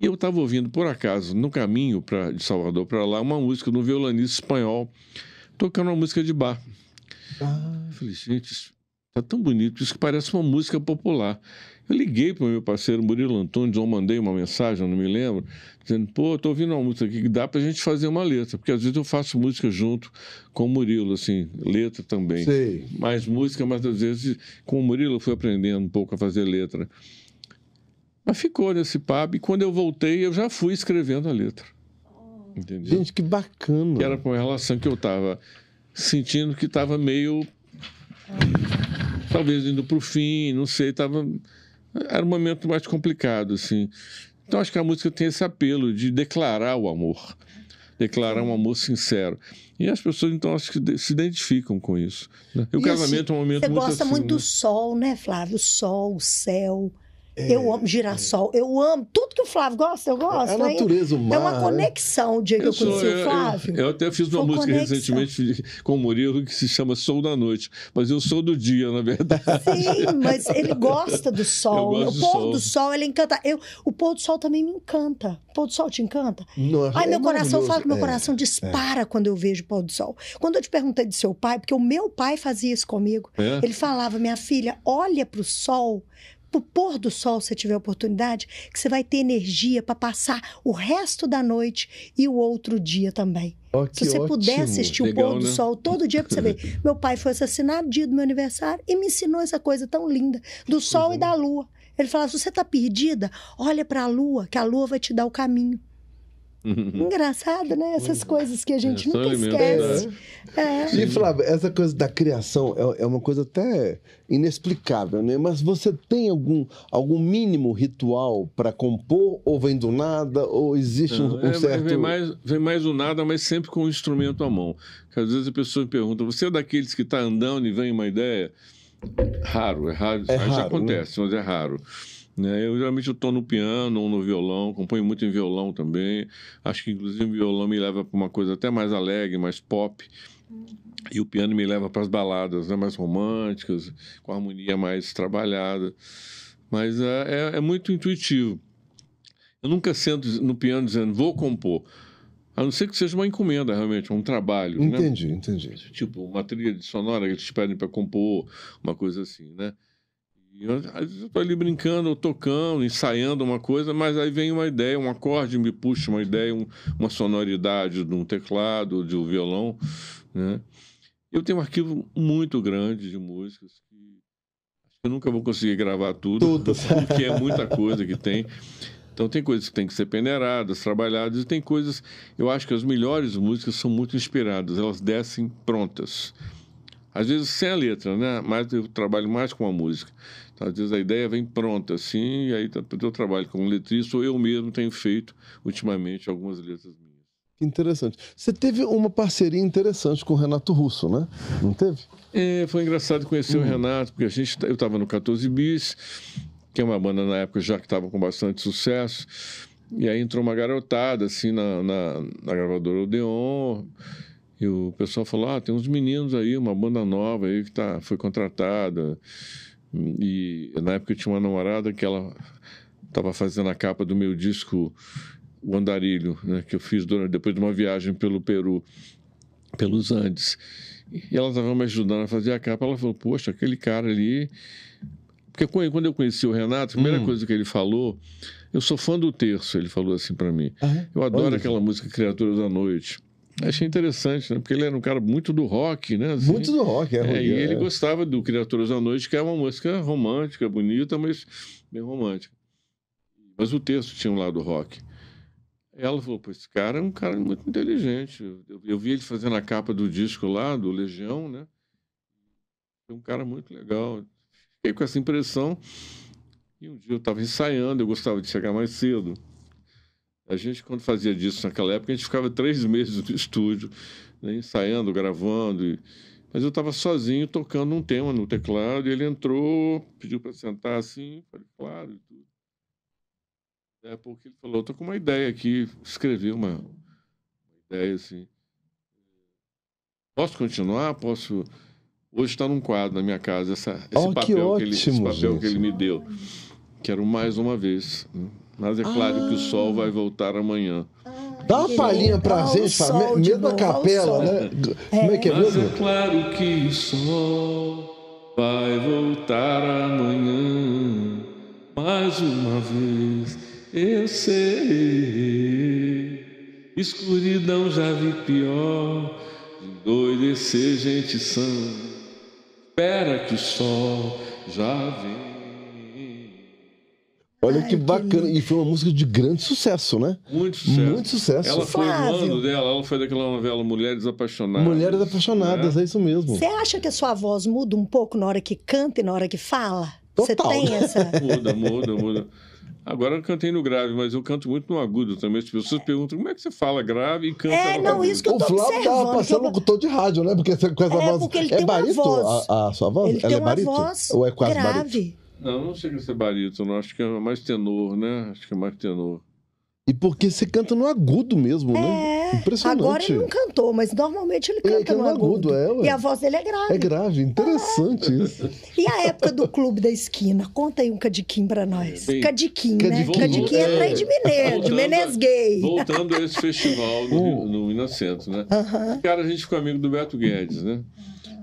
Speaker 3: eu estava ouvindo, por acaso, no caminho pra, de Salvador para lá, uma música de um violonista espanhol tocando uma música de bar. Ah. Eu falei, gente, está tá tão bonito, isso que parece uma música popular. Eu liguei para o meu parceiro Murilo Antunes, ou mandei uma mensagem, não me lembro, dizendo: pô, estou ouvindo uma música aqui que dá para a gente fazer uma letra, porque às vezes eu faço música junto com o Murilo, assim, letra também. Sei. Mais música, mas às vezes com o Murilo eu fui aprendendo um pouco a fazer letra. Mas ficou nesse pub, e quando eu voltei, eu já fui escrevendo a letra. Entendeu? Gente, que bacana. Que era com a relação que eu estava sentindo que estava meio. Talvez indo para o fim, não sei, estava era um momento mais complicado, assim. Então acho que a música tem esse apelo de declarar o amor, declarar um amor sincero. E as pessoas, então, acho que se identificam com isso. Né? E, e o casamento assim, é um momento você muito Você gosta assim, muito né? do
Speaker 2: sol, né, Flávio? O sol, o céu. É, eu amo girassol, é. eu amo tudo que o Flávio gosta, eu gosto. É a natureza humana. É uma né? conexão, o dia que eu, eu conheci o Flávio.
Speaker 3: Eu, eu, até fiz uma música conexão. recentemente com o Murilo que se chama Sol da Noite, mas eu sou do dia, na verdade. Sim, mas ele gosta do sol. Né? o pôr do
Speaker 2: sol, ele encanta. Eu, o pôr do sol também me encanta. O pôr do sol te encanta?
Speaker 3: Nossa, Ai, é meu coração, falo que meu é, coração é. dispara
Speaker 2: quando eu vejo o pôr do sol. Quando eu te perguntei de seu pai, porque o meu pai fazia isso comigo, ele falava, minha filha, olha para o sol pro pôr do sol, se tiver oportunidade, que você vai ter energia para passar o resto da noite e o outro dia também. Oh, se você ótimo. puder assistir Legal, o pôr né? do sol todo dia, pra você ver. meu pai foi assassinado dia do meu aniversário e me ensinou essa coisa tão linda do sol e da lua. Ele falava: se você tá perdida, olha para a lua, que a lua vai te dar o caminho. Uhum. Engraçado, né? Essas uhum. coisas que a gente é, nunca esquece. Mesmo, né? é. E,
Speaker 1: Flávio, essa coisa da criação é, é, uma coisa até inexplicável, né? Mas você tem algum, algum mínimo ritual para compor? Ou vem do nada? Ou existe um, um é, certo... Vem mais,
Speaker 3: vem mais do nada, mas sempre com o um instrumento à mão. Porque às vezes a pessoa me pergunta, você é daqueles que está andando e vem uma ideia? Raro, é raro. É raro já né? acontece, né? mas é raro. Né? Eu geralmente estou no piano ou no violão, componho muito em violão também. Acho que inclusive o violão me leva para uma coisa até mais alegre, mais pop. E o piano me leva para as baladas né? mais românticas, com harmonia mais trabalhada. Mas é, é, é muito intuitivo. Eu nunca sento no piano dizendo, vou compor. A não ser que seja uma encomenda, realmente, um trabalho. Né? Entendi, né? entendi. Tipo, uma trilha sonora que eles te pedem para compor, uma coisa assim, né? eu, às vezes eu ali brincando, tocando, ensaiando uma coisa, mas aí vem uma ideia, um acorde me puxa uma ideia, um, uma sonoridade de um teclado, de um violão, né? Eu tenho um arquivo muito grande de músicas que eu nunca vou conseguir gravar tudo, tudo. porque é muita coisa que tem. Então tem coisas que têm que ser peneiradas, trabalhadas, e tem coisas, eu acho que as melhores músicas são muito inspiradas, elas descem prontas. Às vezes sem a letra, né? Mas eu trabalho mais com a música. Às vezes a ideia vem pronta, assim, e aí teu tá, trabalho como letrista, ou eu mesmo tenho feito ultimamente algumas letras minhas.
Speaker 1: Que interessante. Você teve uma parceria interessante com o Renato Russo, né? Não teve?
Speaker 3: É, foi engraçado conhecer uhum. o Renato, porque a gente, tá, eu estava no 14 Bis, que é uma banda na época já que estava com bastante sucesso, e aí entrou uma garotada, assim, na, na, na gravadora Odeon, e o pessoal falou, ah, tem uns meninos aí, uma banda nova aí que tá, foi contratada, e na época eu tinha uma namorada que ela estava fazendo a capa do meu disco O Andarilho, né, que eu fiz durante, depois de uma viagem pelo Peru, pelos Andes. E ela estava me ajudando a fazer a capa. Ela falou: Poxa, aquele cara ali. Porque quando eu conheci o Renato, a primeira hum. coisa que ele falou, eu sou fã do terço, ele falou assim para mim. Ah, é? eu adoro aquela música Criatura da Noite. Achei interessante, né? Porque ele era um cara muito do rock, né? Assim, muito do rock, é, é E ele é. gostava do Criaturas da Noite, que é uma música romântica, bonita, mas bem romântica. Mas o texto tinha um lado rock. Ela falou, pô, esse cara é um cara muito inteligente. Eu, eu vi ele fazendo a capa do disco lá, do Legião, né? É um cara muito legal. Fiquei com essa impressão. E um dia eu estava ensaiando, eu gostava de chegar mais cedo. A gente, quando fazia disso naquela época, a gente ficava três meses no estúdio, né, ensaiando, gravando. E... Mas eu estava sozinho tocando um tema no teclado, e ele entrou, pediu para sentar assim, falei, claro, e É porque ele falou, estou com uma ideia aqui, escrevi uma, uma ideia assim. Posso continuar? Posso. Hoje está num quadro na minha casa, essa, esse oh, papel, que, ótimo, que, ele, esse papel que ele me deu, que era mais uma vez. Né. Mas é claro ah. que o sol vai ah. voltar amanhã. Ah, dá uma palhinha pra gente, pra, medo da capela, né? É. Como é que é Mas é claro que o sol vai voltar amanhã. Mais uma vez, eu sei. Escuridão já vi pior. Endoidecer gente sã. Espera que o sol já vem. Olha Ai, que bacana. Que e foi uma música de grande
Speaker 1: sucesso, né?
Speaker 3: Muito sucesso. Muito sucesso. Ela foi no ano dela, ela foi daquela novela Mulheres Apaixonadas. Mulheres Apaixonadas, né? é isso mesmo. Você
Speaker 2: acha que a sua voz muda um pouco na hora que canta e na hora que fala? Você tem essa.
Speaker 3: Muda, muda, muda. Agora eu cantei no grave, mas eu canto muito no agudo também. As pessoas perguntam como é que você fala grave e canta. É, não, isso que eu tô O Flávio tava passando eu...
Speaker 1: locutor de rádio, né? Porque com essa é, voz. Porque ele é tem barito, uma voz. A, a sua voz? Ele Ela é tem é uma barito? Voz Ou é quase grave. barito?
Speaker 3: Não, não chega a é ser barítono, acho que é mais tenor, né? Acho que é mais tenor.
Speaker 1: E porque você canta no agudo mesmo, né? é, né? Impressionante. Agora ele não cantou, mas normalmente ele canta, ele é, canta é no, no agudo. agudo é, ué. e a
Speaker 2: voz dele é grave.
Speaker 1: É grave, interessante
Speaker 3: ah. isso.
Speaker 2: E a época do Clube da Esquina? Conta aí um cadiquim pra nós. Bem, cadiquim, né? cadiquim é trem de mineiro, de Menezes Gay. Voltando
Speaker 3: a esse festival no, Rio, no Inocento, né? Uh -huh. Cara, a gente ficou amigo do Beto Guedes, né?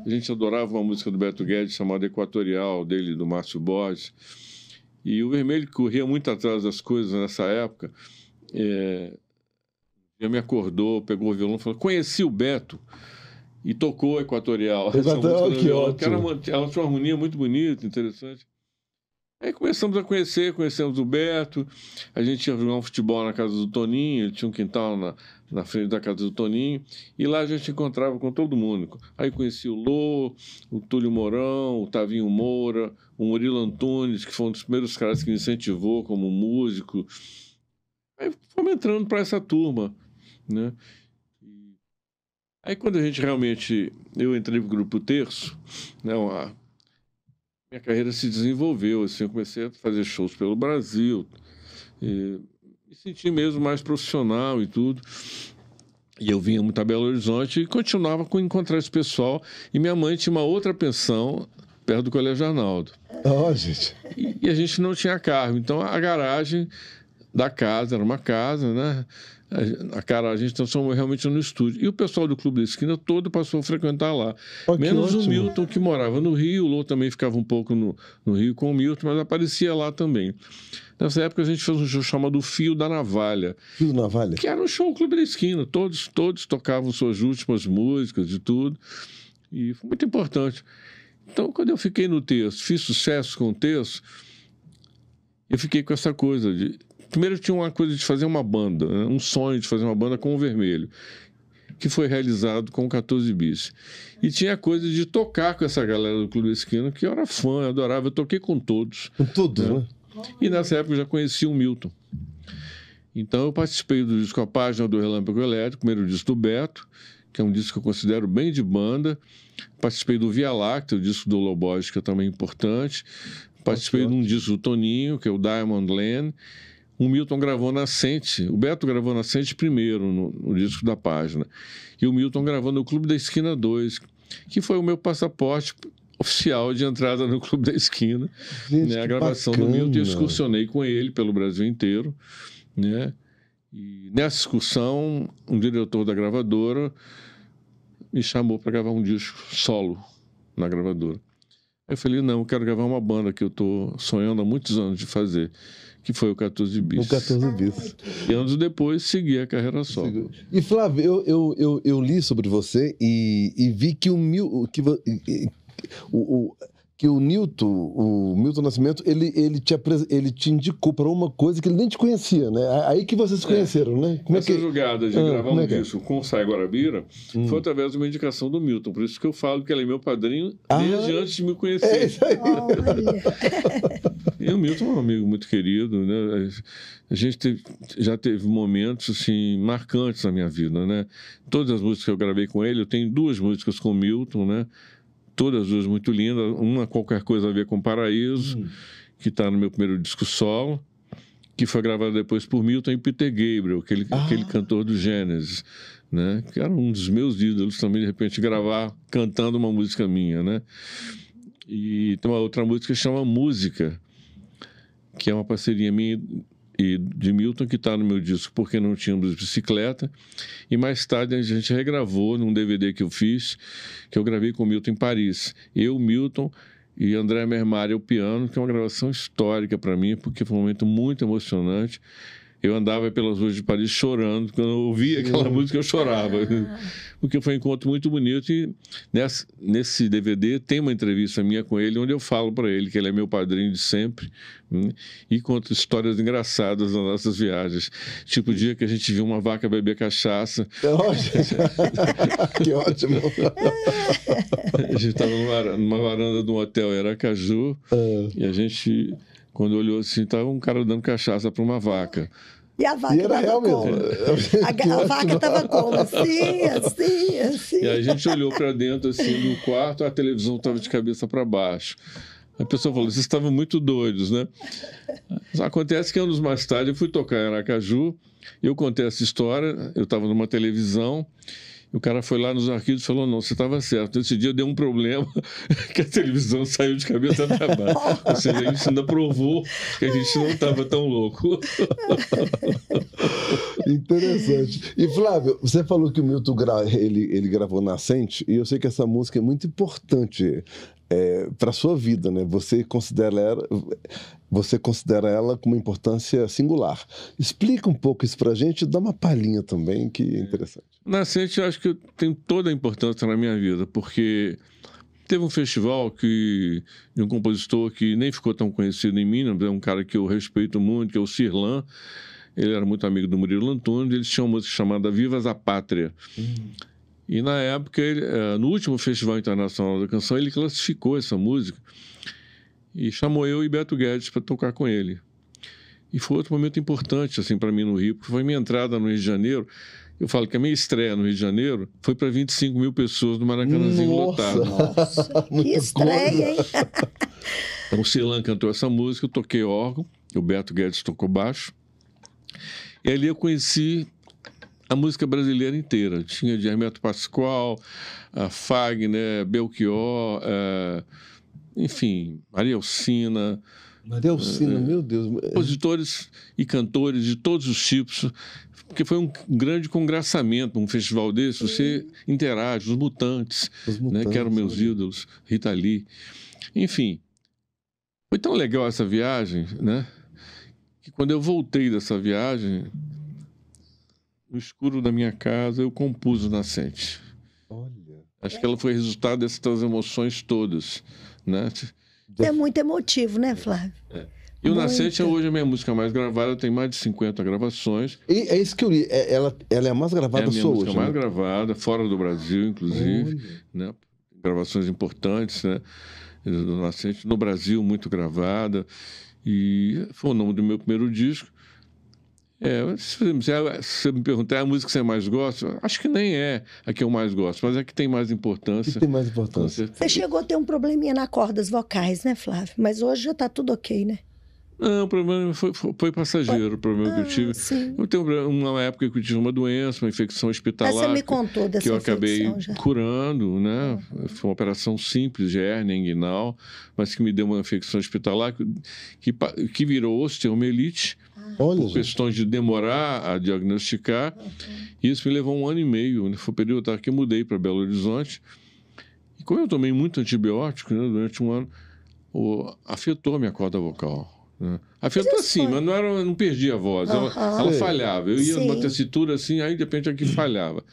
Speaker 3: A gente adorava uma música do Beto Guedes chamada Equatorial, dele, do Márcio Borges. E o Vermelho corria muito atrás das coisas nessa época. É... Ele me acordou, pegou o violão e falou: Conheci o Beto. E tocou Equatorial. Equatorial, que ótimo. Era uma, ela tinha uma harmonia muito bonita, interessante. Aí começamos a conhecer, conhecemos o Beto. A gente ia jogar um futebol na casa do Toninho, ele tinha um quintal na, na frente da casa do Toninho, e lá a gente encontrava com todo mundo. Aí conheci o Lô, o Túlio Mourão, o Tavinho Moura, o Murilo Antunes, que foi um dos primeiros caras que me incentivou como músico. Aí fomos entrando para essa turma, né? Aí quando a gente realmente, eu entrei para o grupo Terço, né, a minha carreira se desenvolveu, assim, eu comecei a fazer shows pelo Brasil, e me senti mesmo mais profissional e tudo. E eu vinha muito a Belo Horizonte e continuava com encontrar esse pessoal. E minha mãe tinha uma outra pensão perto do Colégio Arnaldo.
Speaker 1: Oh, gente.
Speaker 3: E, e a gente não tinha carro. Então a garagem da casa, era uma casa, né? A, cara, a gente transformou tá, realmente no estúdio. E o pessoal do Clube da Esquina todo passou a frequentar lá. Oh, Menos ótimo. o Milton, que morava no Rio. O Lô também ficava um pouco no, no Rio com o Milton, mas aparecia lá também. Nessa época a gente fez um show chamado Fio da Navalha. Fio da Navalha? Que era um show Clube da Esquina. Todos, todos tocavam suas últimas músicas e tudo. E foi muito importante. Então, quando eu fiquei no texto, fiz sucesso com o texto, eu fiquei com essa coisa de Primeiro tinha uma coisa de fazer uma banda, né? um sonho de fazer uma banda com o vermelho, que foi realizado com o 14 bis. E tinha a coisa de tocar com essa galera do Clube Esquina, que eu era fã, eu adorava, eu toquei com todos. Com todos, né? né? E nessa época eu já conheci o Milton. Então eu participei do disco A Página do Relâmpago Elétrico, primeiro disco do Beto, que é um disco que eu considero bem de banda. Participei do Via Láctea, o disco do Lobos, que é também importante. Participei de um disco do Toninho, que é o Diamond Lane o Milton gravou Nascente, o Beto gravou Nascente primeiro no, no disco da página, e o Milton gravou no Clube da Esquina 2, que foi o meu passaporte oficial de entrada no Clube da Esquina, Gente, né, a gravação bacana. do Milton, eu excursionei com ele pelo Brasil inteiro, né, e nessa excursão, um diretor da gravadora me chamou para gravar um disco solo na gravadora. Eu falei, não, eu quero gravar uma banda que eu estou sonhando há muitos anos de fazer que foi o 14 bis. O 14 bis. E anos depois segui a carreira só.
Speaker 1: E Flávio, eu, eu, eu, eu li sobre você e, e vi que o mil, que, o, o que o Newton, o Milton Nascimento, ele, ele, te, ele te indicou para uma coisa que ele nem te conhecia, né? Aí que vocês se é. conheceram, é. né? Como é Essa é que... jogada de ah, gravar um é, é? disco
Speaker 3: é? com o Sai Guarabira hum. foi através de uma indicação do Milton. Por isso que eu falo que ele é meu padrinho ah, desde antes de me conhecer. É isso aí. E o Milton é um amigo muito querido, né? A gente teve, já teve momentos, assim, marcantes na minha vida, né? Todas as músicas que eu gravei com ele, eu tenho duas músicas com o Milton, né? Todas as duas muito lindas. Uma, Qualquer Coisa a Ver com Paraíso, hum. que está no meu primeiro disco solo que foi gravada depois por Milton e Peter Gabriel, aquele, ah. aquele cantor do Gênesis, né? Que era um dos meus ídolos também, de repente, gravar cantando uma música minha, né? E tem uma outra música que chama Música, que é uma parceria minha e de Milton, que está no meu disco Porque Não Tínhamos Bicicleta. E mais tarde a gente regravou num DVD que eu fiz, que eu gravei com o Milton em Paris. Eu, Milton e André Mermari ao é piano, que é uma gravação histórica para mim, porque foi um momento muito emocionante eu andava pelas ruas de Paris chorando. Quando eu ouvia aquela uhum. música, eu chorava. Ah. Porque foi um encontro muito bonito. E nessa, nesse DVD tem uma entrevista minha com ele, onde eu falo para ele que ele é meu padrinho de sempre. Hum, e conto histórias engraçadas das nossas viagens. Tipo o dia que a gente viu uma vaca beber cachaça. É que ótimo! a gente estava numa, numa varanda de um hotel em Aracaju. Uhum. E a gente quando olhou assim, tava um cara dando cachaça para uma vaca.
Speaker 2: E a vaca e era real como? Mesmo. A, a vaca estava como? Assim, assim, assim.
Speaker 3: E a gente olhou para dentro assim do quarto, a televisão estava de cabeça para baixo. A pessoa falou: vocês estavam muito doidos, né? Acontece que anos mais tarde eu fui tocar em Aracaju, eu contei essa história, eu estava numa televisão o cara foi lá nos arquivos e falou: não, você estava certo. Esse dia deu um problema que a televisão saiu de cabeça para baixo. Ou seja, gente ainda provou que a gente não estava tão louco.
Speaker 1: Interessante. E Flávio, você falou que o Milton gra... ele, ele gravou Nascente, e eu sei que essa música é muito importante é, para sua vida, né? Você considera ela, você considera ela com uma importância singular. Explica um pouco isso para a gente, dá uma palhinha também que é interessante.
Speaker 3: Nascente, eu acho que tem toda a importância na minha vida, porque teve um festival que de um compositor que nem ficou tão conhecido em Minas, é um cara que eu respeito muito, que é o Cirlan. Ele era muito amigo do Murilo Antônio, eles tinham uma música chamada Vivas a Pátria. Hum e na época, ele, eh, no último Festival Internacional da Canção, ele classificou essa música e chamou eu e Beto Guedes para tocar com ele. E foi outro momento importante assim para mim no Rio, porque foi minha entrada no Rio de Janeiro. Eu falo que a minha estreia no Rio de Janeiro foi para 25 mil pessoas no Maracanãzinho Nossa. lotado.
Speaker 1: Nossa, que estreia, hein?
Speaker 3: então o Silan cantou essa música, eu toquei órgão, o Beto Guedes tocou baixo. E ali eu conheci a música brasileira inteira. Tinha de Hermeto Pascoal, a Fagner, Belchior, eh, enfim, Maria Alcina. Maria Alcina, é, meu Deus. Compositores e cantores de todos os tipos, porque foi um grande congraçamento, um festival desse, você interage, os mutantes, os mutantes né, que eram meus ídolos, Rita Lee. Enfim, foi tão legal essa viagem, né? Que quando eu voltei dessa viagem, no escuro da minha casa, eu compus o Nascente. Olha. Acho que ela foi resultado dessas emoções todas, né?
Speaker 2: É muito emotivo, né, Flávio?
Speaker 3: É. E o Nascente é hoje a minha música mais gravada, tem mais de 50 gravações.
Speaker 1: E é isso que eu li, é, ela, ela é a mais gravada é a minha música hoje. Né? mais né?
Speaker 3: gravada, fora do Brasil, inclusive. Né? Gravações importantes, né? Do Nascente, no Brasil, muito gravada. E foi o nome do meu primeiro disco. É, se, se, é, me perguntar é a música que você mais gosta, acho que nem é a que eu mais gosto, mas é a que tem mais importância. Que tem mais importância. Você
Speaker 2: chegou a ter um probleminha nas cordas vocais, né, Flávio? Mas hoje já está tudo ok, né?
Speaker 3: Não, o problema foi, foi passageiro, foi... o problema ah, que eu ah, tive. Sim. Eu tenho uma época que eu tive uma doença, uma infecção hospitalar. Mas você me
Speaker 2: contou dessa Que eu acabei já.
Speaker 3: curando, né? Ah. Foi uma operação simples de hérnia inguinal, mas que me deu uma infecção hospitalar que, que, que virou osteomielite. Olha, por questões de demorar a diagnosticar. Uhum. Isso me levou um ano e meio. Né? Foi o período que eu mudei para Belo Horizonte. E como eu tomei muito antibiótico né, durante um ano, afetou a minha corda vocal. Né? Afetou sim, mas não, era, não perdi a voz. Uhum. Ela, ela falhava. Eu ia sim. numa tessitura assim, aí de repente aqui é falhava.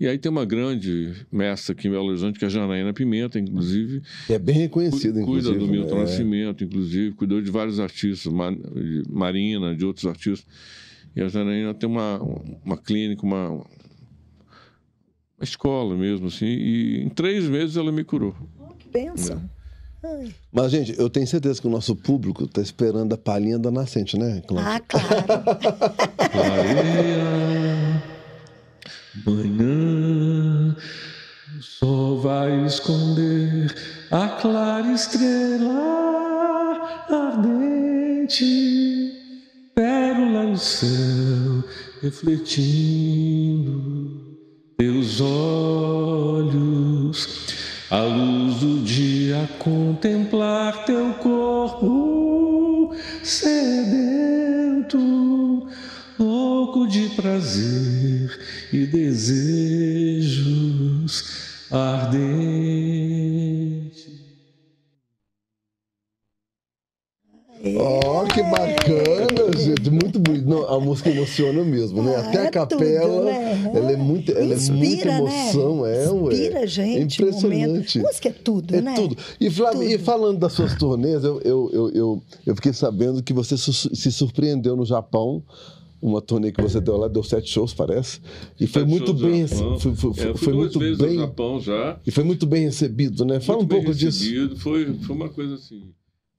Speaker 3: E aí tem uma grande mestra aqui em Belo Horizonte, que é a Janaína Pimenta, inclusive. É bem reconhecida, cu Cuida do Milton né? Nascimento, inclusive, cuidou de vários artistas, de Marina, de outros artistas. E a Janaína tem uma, uma clínica, uma, uma escola mesmo, assim. E em três meses ela me curou. Oh,
Speaker 2: que bênção!
Speaker 1: Né? Mas, gente, eu tenho certeza que o nosso público está esperando a palhinha da nascente, né, Cláudia? Ah, claro!
Speaker 3: Manhã, o sol vai esconder a clara estrela ardente, pérola no céu, refletindo teus olhos, a luz do dia contemplando e desejos ardentes.
Speaker 1: oh, que bacana, é. gente. Muito bonito. Não, a música emociona mesmo, né? Ah, Até a é capela, tudo, né? ela é muito, ela é Inspira, né? é muita emoção, né? é, Inspira, gente. É impressionante. música é tudo, é né? Tudo. E, tudo. e falando das suas turnês, eu, eu, eu, eu, eu fiquei sabendo que você se surpreendeu no Japão uma turnê que você deu lá, deu sete shows, parece. E foi muito bem Japão. É. É, foi, foi, é, foi muito bem.
Speaker 3: Japão já. E foi muito bem
Speaker 1: recebido, né? Fala muito um pouco recebido.
Speaker 3: disso. Foi, foi uma coisa assim,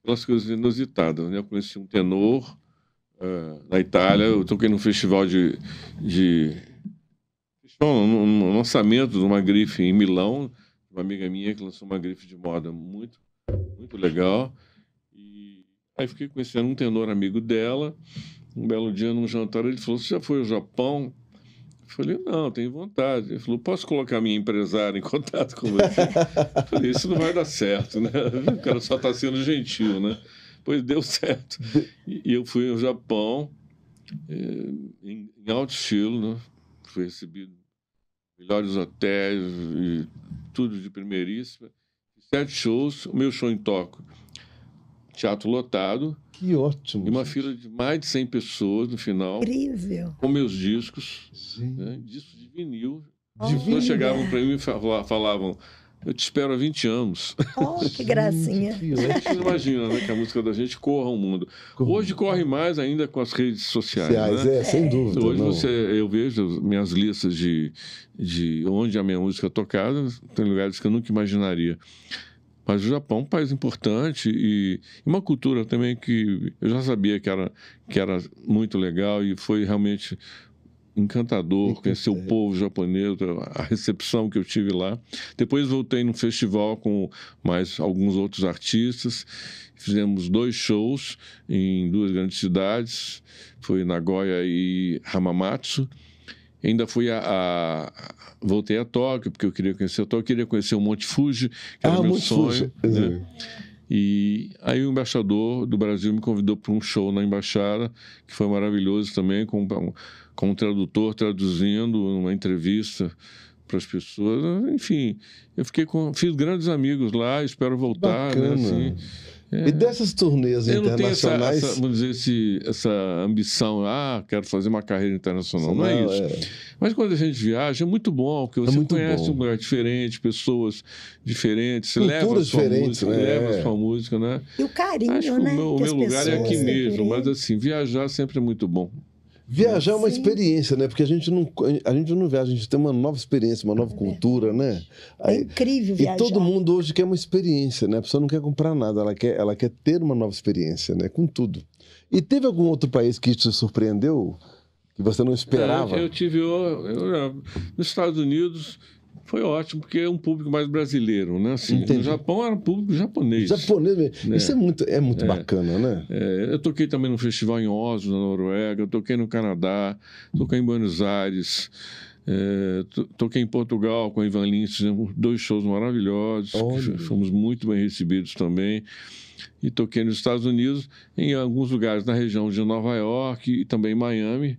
Speaker 3: umas coisas inusitadas, né? Eu conheci um tenor uh, na Itália, eu toquei num festival de. de um, um lançamento de uma grife em Milão, uma amiga minha que lançou uma grife de moda muito, muito legal. E aí fiquei conhecendo um tenor amigo dela um belo dia num jantar, ele falou: Você já foi ao Japão? Eu falei, não, tenho vontade. Ele falou, posso colocar minha empresária em contato com você? Eu falei, isso não vai dar certo, né? O cara só está sendo gentil, né? Pois deu certo. E eu fui ao Japão, é, em, alto estilo, né? Fui recebido melhores hotéis e tudo de primeiríssima. Sete shows, o meu show em Tóquio teatro lotado. Que ótimo. E uma gente. fila de mais de 100 pessoas no final. Incrível. Com meus discos, Sim. né, discos de vinil. As pessoas chegavam para mim e falavam, eu te espero há 20 anos.
Speaker 2: Oh, que gracinha. Gente, que
Speaker 3: imagina, né, que a música da gente corra o mundo. Hoje corre mais ainda com as redes sociais. né? é, sem é. dúvida. Então, hoje você, eu vejo minhas listas de, de onde a minha música é tocada, tem lugares que eu nunca imaginaria. Mas o Japão é um país importante e uma cultura também que eu já sabia que era, que era muito legal e foi realmente encantador conhecer o povo japonês, a recepção que eu tive lá. Depois voltei num festival com mais alguns outros artistas. Fizemos dois shows em duas grandes cidades, foi Nagoya e Hamamatsu. Ainda fui a, a, voltei a Tóquio, porque eu queria conhecer Tóquio, queria conhecer o Monte Fuji, que ah, meu Monte sonho. Fuji. Né? E aí o embaixador do Brasil me convidou para um show na embaixada, que foi maravilhoso também, com, com um tradutor traduzindo uma entrevista para as pessoas. Enfim, eu fiquei com, fiz grandes amigos lá, espero voltar. Né, Bacana. Né, assim
Speaker 1: e é. dessas turnês eu internacionais. Não tenho essa, essa,
Speaker 3: vamos dizer, esse, essa ambição, ah, quero fazer uma carreira internacional. Não, não, é isso. É... Mas quando a gente viaja, é muito bom, porque é você é conhece bom. um lugar diferente, pessoas diferentes, Culturas leva a sua música, né? leva a sua música, né?
Speaker 2: E o carinho, Acho né? o meu, o meu lugar é aqui mesmo,
Speaker 3: mas assim, viajar sempre é muito bom.
Speaker 1: Viajar é uma experiência, né? Porque a gente não a gente não viaja, a gente tem uma nova experiência, uma nova é cultura, né? É Aí, é incrível viajar. E todo mundo hoje quer uma experiência, né? A pessoa não quer comprar nada, ela quer ela quer ter uma nova experiência, né? Com tudo. E teve algum outro país que te surpreendeu que você não é, esperava? É, eu
Speaker 3: tive eu, eu, nos Estados Unidos foi ótimo, porque é um público mais brasileiro, né? Assim, no Japão era um público japonês.
Speaker 1: Japonês Né? Isso é muito, é muito é. bacana, né?
Speaker 3: É. eu toquei também no festival em Oslo, na Noruega, eu toquei no Canadá, toquei em Buenos Aires, é, toquei em Portugal com a Ivan Lins, fizemos dois shows maravilhosos, fomos muito bem recebidos também. E toquei nos Estados Unidos, em alguns lugares na região de Nova York e também Miami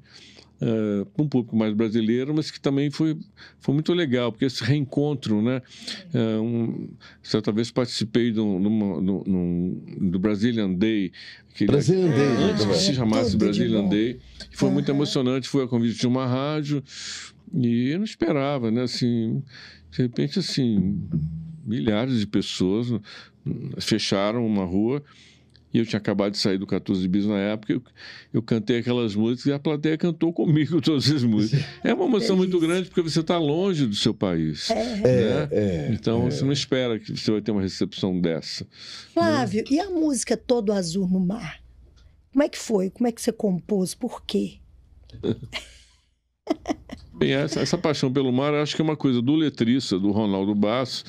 Speaker 3: uh, eh, para um público mais brasileiro, mas que também foi, foi muito legal, porque esse reencontro, né? Uh, um, certa vez participei do, numa, do, num, do Brazilian Day. Que, Brazilian Day. Antes que se chamasse Brazilian Day. Foi muito emocionante, foi a convite de uma rádio e eu não esperava, né? Assim, de repente, assim, milhares de pessoas hum, fecharam uma rua e eu tinha acabado de sair do 14 Bis na época, eu, eu cantei aquelas músicas e a plateia cantou comigo todas as músicas. É uma emoção é muito grande porque você está longe do seu país. É, né? é, é então é. você não espera que você vai ter uma recepção dessa. Né?
Speaker 2: Flávio, né? e a música Todo Azul no Mar? Como é que foi? Como é que você compôs? Por quê?
Speaker 3: Bem, essa, essa, paixão pelo mar acho que é uma coisa do letrista, do Ronaldo Bastos,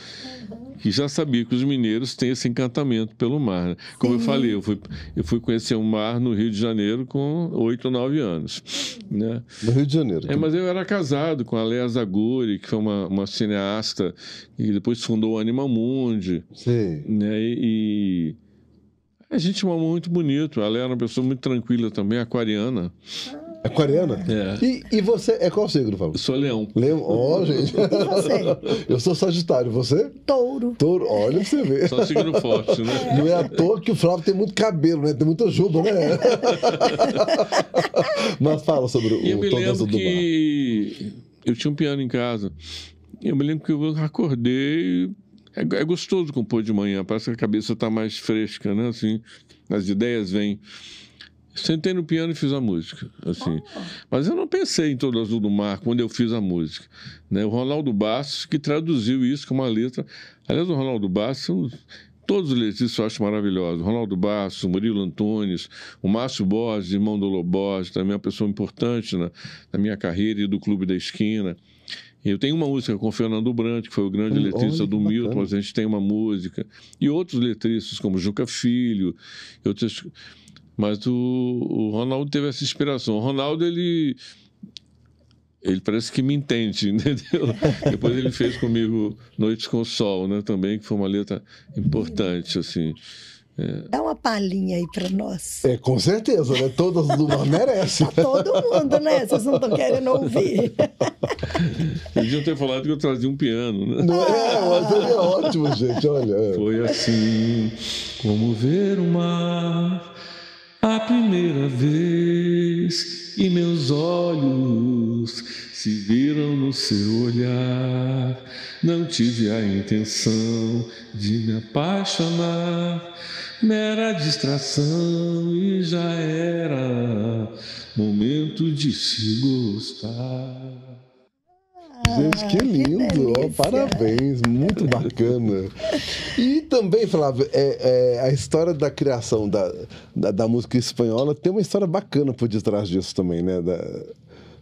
Speaker 3: que já sabia que os mineiros têm esse encantamento pelo mar. Né? Como Sim. eu falei, eu fui, eu fui conhecer o um mar no Rio de Janeiro com oito ou nove anos. Né?
Speaker 1: No Rio de Janeiro?
Speaker 3: É, tá. mas eu era casado com a Lea Zaguri, que foi uma, uma cineasta e depois fundou o Anima Mundi. Sim. Né? E, e... a gente é muito bonito. A Lea era é uma pessoa muito tranquila também, aquariana. Ah. Aquariana? É. E, e você é qual signo, Fábio? Eu sou leão. Leão, ó, oh, gente. E você?
Speaker 1: Eu sou sagitário, você? Touro. Touro, olha pra você ver. Só signo forte, né? Não é à toa que o Flávio tem muito cabelo, né? Tem muita juba, né?
Speaker 3: Mas fala sobre o, eu me lembro que mar. Eu tinha um piano em casa. Eu me lembro que eu acordei. É, é gostoso compor de manhã, parece que a cabeça está mais fresca, né? Assim, as ideias vêm. Sentei no piano e fiz a música, assim. Oh. Mas eu não pensei em Todo Azul do Mar quando eu fiz a música. Né? O Ronaldo Bastos, que traduziu isso com uma letra... Aliás, o Ronaldo Bastos, todos os letristas eu acho maravilhosos. Ronaldo Bastos, Murilo Antunes, o Márcio Borges, irmão do Lobos, também é uma pessoa importante na, na, minha carreira e do Clube da Esquina. Eu tenho uma música com o Fernando Brant, que foi o grande hum, letrista do Milton, bacana. mas a gente tem uma música. E outros letristas, como Juca Filho, outros... Mas o, o Ronaldo teve essa inspiração. O Ronaldo, ele ele parece que me entende, entendeu? Depois ele fez comigo Noites com o Sol, né? Também, que foi uma letra importante, assim. É.
Speaker 1: Dá uma palhinha aí para nós. É, com certeza, né? do nós merecem. Todo mundo, né? Vocês não estão querendo ouvir.
Speaker 3: já ter falado que eu trazia um piano, né? Não é, mas ele é ótimo, gente, olha. Foi assim, como ver o mar a primeira vez e meus olhos se viram no seu olhar. Não tive a intenção de me apaixonar, mera distração e já era momento de se gostar. Gente, que ah, lindo! Que oh, parabéns,
Speaker 1: muito bacana. E também, Flávio, é, é, a história da criação da, da, da, música espanhola tem uma história bacana por detrás disso também, né? Da,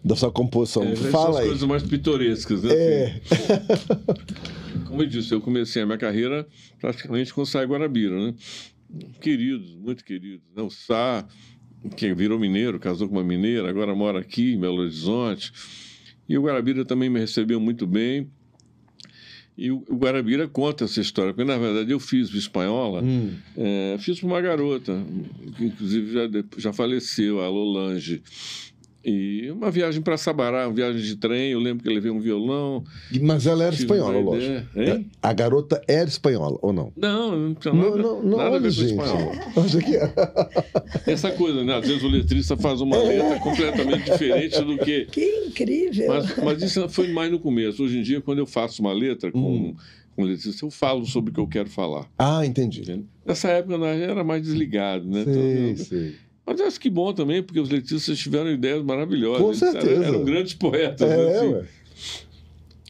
Speaker 1: da sua composição. É, Fala aí.
Speaker 3: coisas mais pitorescas, né? É. Assim? Como eu disse, eu comecei a minha carreira praticamente com o Sai Guarabira, né? Queridos, muito queridos. Não, né? Sá, que virou mineiro, casou com uma mineira, agora mora aqui em Belo Horizonte e o Guarabira também me recebeu muito bem. E o, Guarabira conta essa história, porque na verdade eu fiz o espanhola, hum. é, fiz para uma garota, que inclusive já, já faleceu, a Lolange. E uma viagem para Sabará, uma viagem de trem, eu lembro que eu levei um violão. Mas
Speaker 1: ela era espanhola, lógico. É, a garota era espanhola, ou não?
Speaker 3: Não, não tinha nada, não, não, não nada olha, a ver com espanhol. Essa coisa, né? Às vezes o letrista faz uma letra completamente diferente do que. Que
Speaker 2: incrível! Mas, mas,
Speaker 3: isso foi mais no começo. Hoje em dia, quando eu faço uma letra com. Hum. Com letrista, eu falo sobre o que eu quero falar. Ah, entendi. Nessa época era mais desligado, né? Sim, então, mas acho que bom também, porque os letristas tiveram ideias maravilhosas. Com certeza. Eram, eram grandes poetas. É, assim.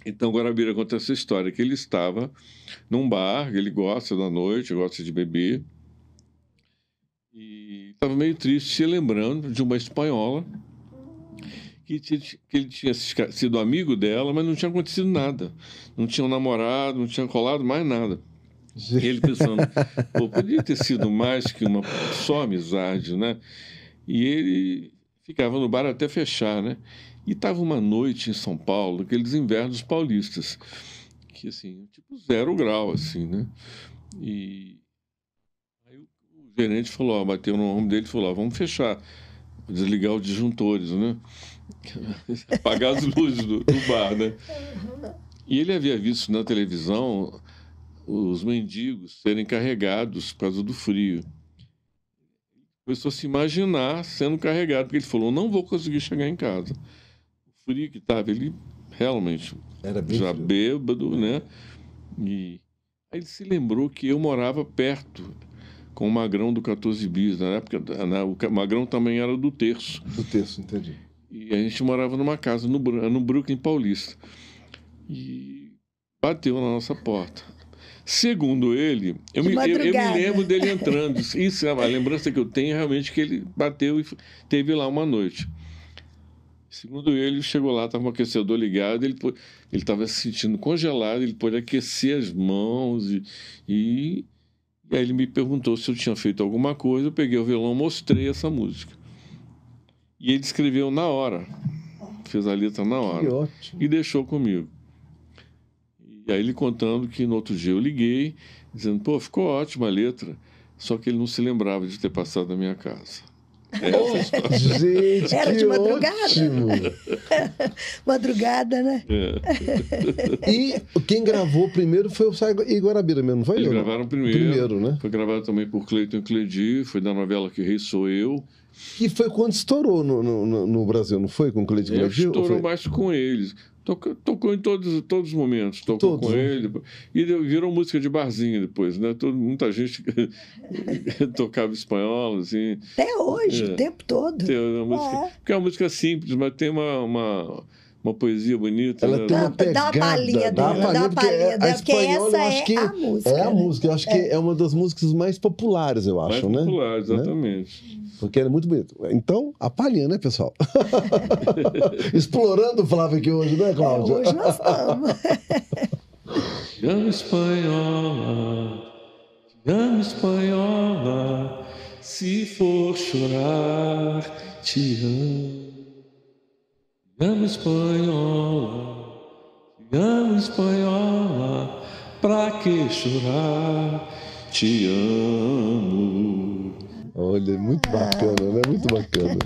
Speaker 3: Então, Guarabira conta essa história, que ele estava num bar, ele gosta da noite, gosta de beber, e estava meio triste, se lembrando de uma espanhola que, que ele tinha sido amigo dela, mas não tinha acontecido nada. Não tinha um namorado, não tinha colado mais nada ele pensando, pô, podia ter sido mais que uma só amizade, né? E ele ficava no bar até fechar, né? E estava uma noite em São Paulo, aqueles invernos paulistas, que assim, tipo zero grau, assim, né? E aí o gerente falou, ó, bateu no ombro dele e falou, ó, vamos fechar, desligar os disjuntores, né? Apagar as luzes do, do bar, né? Uhum. E ele havia visto na televisão os mendigos serem carregados por causa do frio. Começou a se imaginar sendo carregado, porque ele falou: não vou conseguir chegar em casa. O frio que estava, ele realmente Era bem já frio. bêbado, né? E aí ele se lembrou que eu morava perto com o Magrão do 14 Bis. Na época, na, o Magrão também era do terço. Do terço, entendi. E a gente morava numa casa no, no Brooklyn Paulista. E bateu na nossa porta. Segundo ele, eu me, eu, eu me, lembro dele entrando. Isso é a lembrança que eu tenho realmente que ele bateu e teve lá uma noite. Segundo ele, chegou lá, estava um aquecedor ligado, ele estava se sentindo congelado, ele pôde aquecer as mãos e, e, e, aí ele me perguntou se eu tinha feito alguma coisa. Eu peguei o violão, mostrei essa música e ele escreveu na hora, fez a letra na hora e deixou comigo. E aí ele contando que no outro dia eu liguei, dizendo, pô, ficou ótima a letra, só que ele não se lembrava de ter passado na minha casa. É, gente, Era de madrugada. Ótimo.
Speaker 2: madrugada, né?
Speaker 3: É.
Speaker 1: E quem gravou primeiro foi o Sai e Guarabira mesmo, não foi? Eles eu, gravaram
Speaker 3: primeiro. Primeiro, né? Foi gravado também por Cleiton Cledi, foi da novela Que Rei Sou Eu.
Speaker 1: E foi quando estourou no, no, no Brasil, não foi? Com o Cleiton Cledi? Estourou foi...
Speaker 3: mais com eles. Tocou, tocou em todos, todos os momentos. Tocou todos. com né? ele. E virou música de barzinho depois, né? Todo, muita gente tocava espanhol, assim.
Speaker 2: Até hoje, é. o tempo todo.
Speaker 3: Tem música, é. Porque é uma música simples, mas tem uma, uma uma poesia bonita. Ela né? tem uma pegada. Dá uma palhinha dá uma palhinha, porque,
Speaker 2: é, a espanhola,
Speaker 1: essa acho é que a música. É a música, eu acho é. que é uma das músicas mais populares, eu acho, mais né? popular, né? exatamente. Né? Porque ela é muito bonita. Então, a palhinha, né, pessoal? Explorando o Flávio aqui hoje, né, Cláudia? hoje nós estamos.
Speaker 3: Te espanhola, te espanhola, se for chorar, te amo. Chegamos espanhola, chegamos espanhola, pra que chorar? Te
Speaker 1: amo. Olha, muito é. bacana, né? Muito bacana.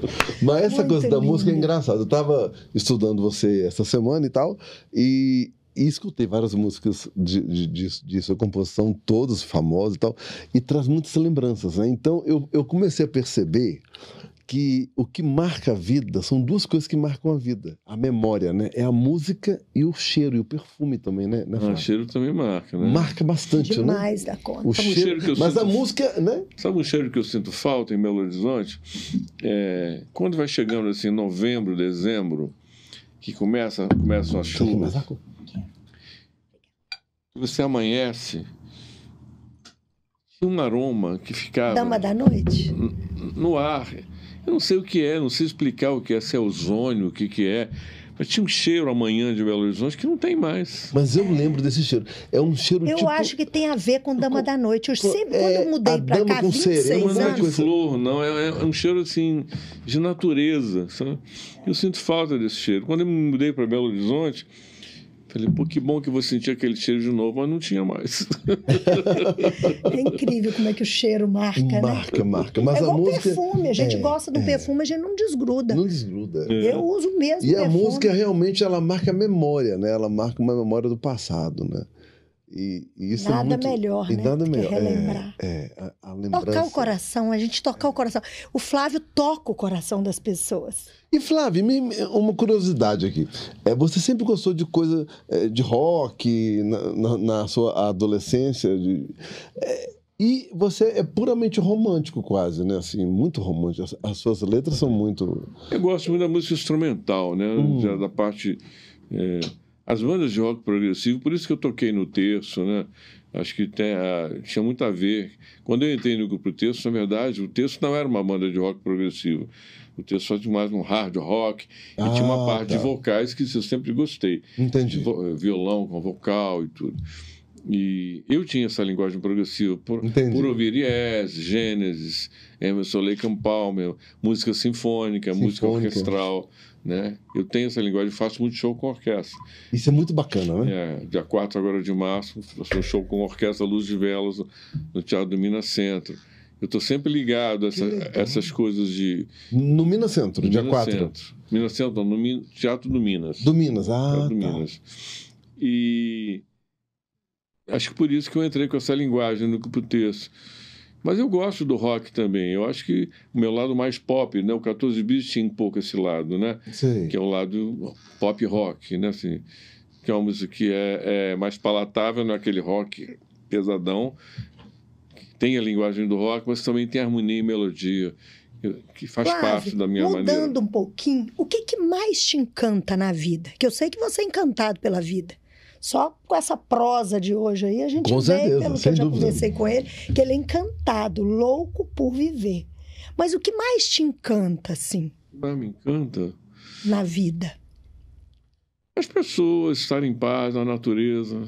Speaker 1: Mas essa muito coisa lindo. da música é engraçada. Eu tava estudando você essa semana e tal, e, e escutei várias músicas de, de, de, de, sua composição, todas famosas e tal, e traz muitas lembranças, né? Então eu, eu comecei a perceber que o que marca a vida são duas coisas que marcam a vida. A memória, né? É a música e o cheiro, e o perfume
Speaker 3: também, né? né ah, o cheiro também marca, né? Marca
Speaker 1: bastante, né? Demais né? da conta. O Sabe cheiro, cheiro que eu Mas sinto... a música,
Speaker 3: né? Sabe um cheiro que eu sinto falta em Belo Horizonte? É... Quando vai chegando assim, novembro, dezembro, que começa, começam as tá chuvas. Você amanhece tinha um aroma que ficava. Dama
Speaker 2: da noite?
Speaker 3: No ar. Eu não sei o que é, não sei explicar o que é, se é ozônio, o que, que é. Mas tinha um cheiro amanhã de Belo Horizonte que não tem mais.
Speaker 1: Mas eu lembro desse cheiro. É um cheiro Eu
Speaker 2: tipo... acho que tem a ver com Dama com, da Noite. Eu sempre, é, quando mudei
Speaker 1: para cá, com 26 serena, é anos... Não é de
Speaker 3: flor, não. É, é, é, um cheiro, assim, de natureza. Sabe? Eu sinto falta desse cheiro. Quando eu me mudei para Belo Horizonte Falei, pô, que bom que vou sentir aquele cheiro de novo, mas não tinha mais.
Speaker 2: é incrível como é que o cheiro marca, marca né? Marca,
Speaker 3: marca. Mas é igual a música...
Speaker 2: perfume, a gente é, gosta do é. perfume, a gente não desgruda. Não
Speaker 1: desgruda. É. Eu uso mesmo E perfume. a música realmente, ela marca a memória, né? Ela marca uma memória do passado, né? E, e isso é nada é muito... melhor, e né? Nada melhor. É, relembrar. É, é, a, a lembrança... Tocar o
Speaker 2: coração, a gente tocar o é. coração. O Flávio toca o coração das pessoas.
Speaker 1: E Flávio, uma curiosidade aqui. É, você sempre gostou de coisa de rock na, na, na sua adolescência? De, é, e você é puramente romântico, quase, né? Assim, muito romântico. As, as suas letras são muito.
Speaker 3: Eu gosto muito da música instrumental, né? Hum. Da parte. É as bandas de rock progressivo, por isso que eu toquei no terço, né? Acho que tem, ah, tinha muito a ver. Quando eu entrei no grupo Terço, na verdade, o Terço não era uma banda de rock progressivo. O Terço só tinha mais um hard rock. E ah, tinha uma parte tá. de vocais que eu sempre gostei. Entendi. Eh, violão com vocal e tudo. E eu tinha essa linguagem progressiva por, por ouvir Yes, Gênesis, Emerson Lake and Palmer, música sinfônica, sinfônica, música orquestral. Né? Eu tenho essa linguagem, faço muito show com orquestra. Isso é muito bacana, né? É, dia 4 agora de março, faço um show com orquestra Luz de Velas no Teatro do Minas Centro. Eu estou sempre ligado a essa, essas coisas de.
Speaker 1: No Minas Centro, no dia Minas 4. Centro.
Speaker 3: Minas Centro, no Min... Teatro do Minas. Do Minas, ah. Teatro do tá. Minas. E acho que por isso que eu entrei com essa linguagem no texto. Mas eu gosto do rock também. Eu acho que o meu lado mais pop, né? O 14 Bis tinha um pouco esse lado, né? Sim. Que é o lado pop rock, né? Assim, que é uma música que é, é mais palatável não é aquele rock pesadão. Tem a linguagem do rock, mas também tem harmonia e melodia que faz parte da minha mudando maneira. Mudando
Speaker 2: um pouquinho, o que, que mais te encanta na vida? Que eu sei que você é encantado pela vida. Só com essa prosa de hoje aí, a gente com vê, certeza, pelo que eu já dúvida. conversei com ele, que ele é encantado, louco por viver. Mas o que mais te encanta, assim?
Speaker 3: Ah, me encanta?
Speaker 2: Na vida.
Speaker 3: As pessoas estarem em paz, na natureza.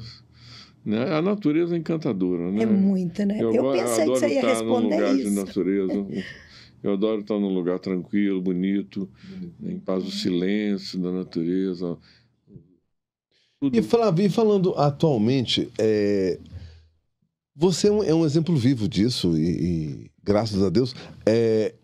Speaker 3: Né? A natureza é encantadora, né? É muita,
Speaker 2: né? Eu, eu pensei eu que você ia responder isso.
Speaker 3: natureza. Eu adoro estar num lugar tranquilo, bonito, em paz, o silêncio da natureza, e Flávio, e falando
Speaker 1: atualmente, é... você é, é um, exemplo vivo disso e, e graças a Deus. É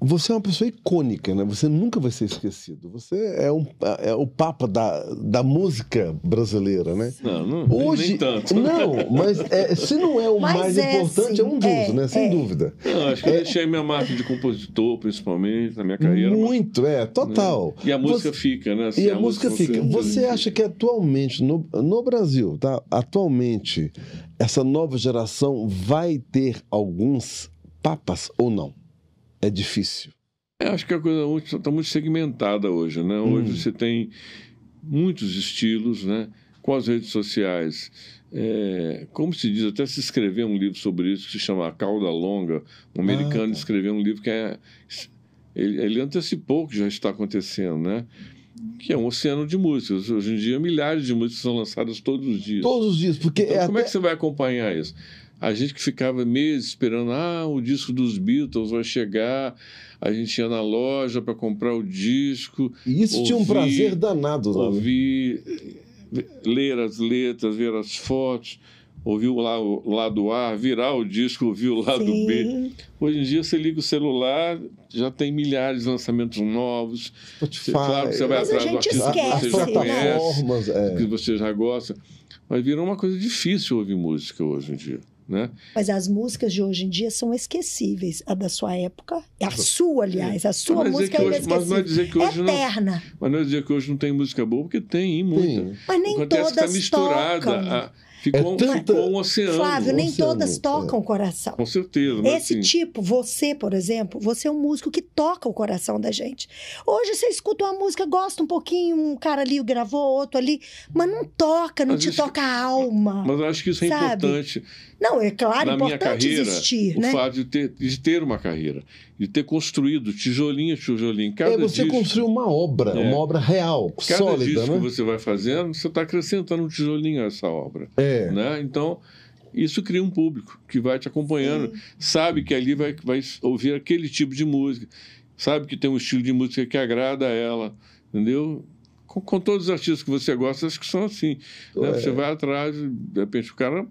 Speaker 1: você é uma pessoa icônica, né? Você nunca vai ser esquecido. Você é, um, é o papa da, da música brasileira, né?
Speaker 3: Não, não Hoje, nem, tanto. Não, mas é, se não é o mas mais é, importante, é assim, um dos, é, né?
Speaker 1: Sem é. dúvida.
Speaker 3: Não, acho que eu é. deixei minha marca de compositor, principalmente, na minha carreira. Muito, mas, é, total. Né? E a música você, fica, né? Assim, e a, a música, música fica. Você
Speaker 1: acha que atualmente, no, no Brasil, tá? Atualmente, essa nova geração vai ter alguns papas ou não?
Speaker 3: é difícil? Eu é, acho que é a coisa está muito segmentada hoje, né? Hoje hum. você tem muitos estilos, né? Com as redes sociais, é, como se diz, até se escreveu um livro sobre isso que se chama A Cauda Longa, um ah, americano ah, tá. escreveu um livro que é ele, ele antecipou o que já está acontecendo, né? que é um oceano de músicas. Hoje em dia, milhares de músicas são lançadas todos os dias. Todos os dias, porque. Então, é como é até... é que você vai acompanhar isso? A gente que ficava meses esperando, ah, o disco dos Beatles vai chegar, a gente ia na loja para comprar o disco. E isso ouvir, tinha um prazer danado, lá. Né? Ouvir, ler as letras, ver as fotos, ouvir o lado A, virar o disco, ouvir o lado Sim. B. Hoje em dia você liga o celular, já tem milhares de lançamentos novos. Spotify. Claro que você vai Mas atrás do artista que você já né? conhece, é. que você já gosta. Mas virou uma coisa difícil ouvir música hoje em dia. Né?
Speaker 2: Mas as músicas de hoje em dia são esquecíveis. A da sua época, a sua, aliás, a sua mas é música é hoje, mas não é dizer que hoje Eterna. Não,
Speaker 3: mas não é dizer que hoje não tem música boa, porque tem muita. Mas nem tá todas tá misturada. Tocam. ficou, é tanta... ficou um oceano. Flávio, um nem oceano, todas é. tocam é. o coração. Com certeza. Esse
Speaker 2: tipo, você, por exemplo, você é um músico que toca o coração da gente. Hoje você escuta uma música, gosta um pouquinho, um cara ali gravou, outro ali, mas não toca, não mas te isso... toca a alma. Mas eu acho que isso é sabe? importante não, é claro, na importante minha carreira, existir, o né? fato
Speaker 3: de ter, de ter uma carreira, de ter construído tijolinho a tijolinho. Cada é, você disco, construiu
Speaker 1: uma obra, é, uma obra real, cada sólida. Cada disco né? que
Speaker 3: você vai fazendo, você está acrescentando um tijolinho a essa obra. É. Né? Então, isso cria um público que vai te acompanhando, Sim. sabe que ali vai, vai ouvir aquele tipo de música, sabe que tem um estilo de música que agrada a ela, entendeu? Com, com todos os artistas que você gosta, acho que são assim. Né? É. Você vai atrás, de repente o cara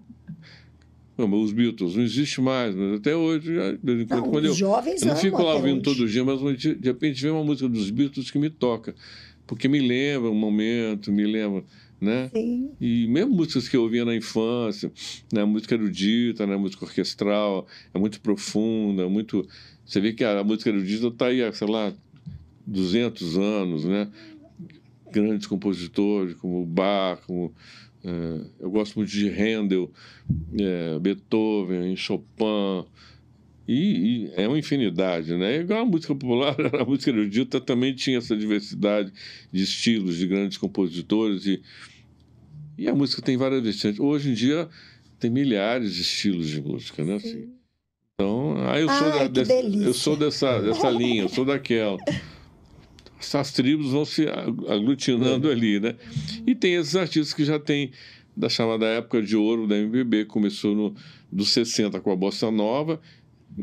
Speaker 3: os Beatles não existe mais, mas né? até hoje, de vez em quando, não, quando eu, jovens eu não fico lá ouvindo hoje. todo dia, mas de repente vem uma música dos Beatles que me toca, porque me lembra um momento, me lembra, né? Sim. E mesmo músicas que eu ouvia na infância, né? música erudita, né? música orquestral, é muito profunda, é muito... Você vê que a, a música erudita está aí, sei lá, 200 anos, né? Grandes compositores como Bach, como é, eu gosto muito de Handel, é, Beethoven, Chopin. E, e, é uma infinidade, né? Igual a música popular, a música erudita também tinha essa diversidade de estilos, de grandes compositores. E, e a música tem várias vertentes. Hoje em dia tem milhares de estilos de música, né? Assim, então, aí eu sou, Ai, da, eu sou dessa, dessa linha, eu sou daquela. essas tribos vão se aglutinando é. ali, né? E tem esses artistas que já tem da chamada época de ouro da MPB, começou no, dos 60 com a bossa nova,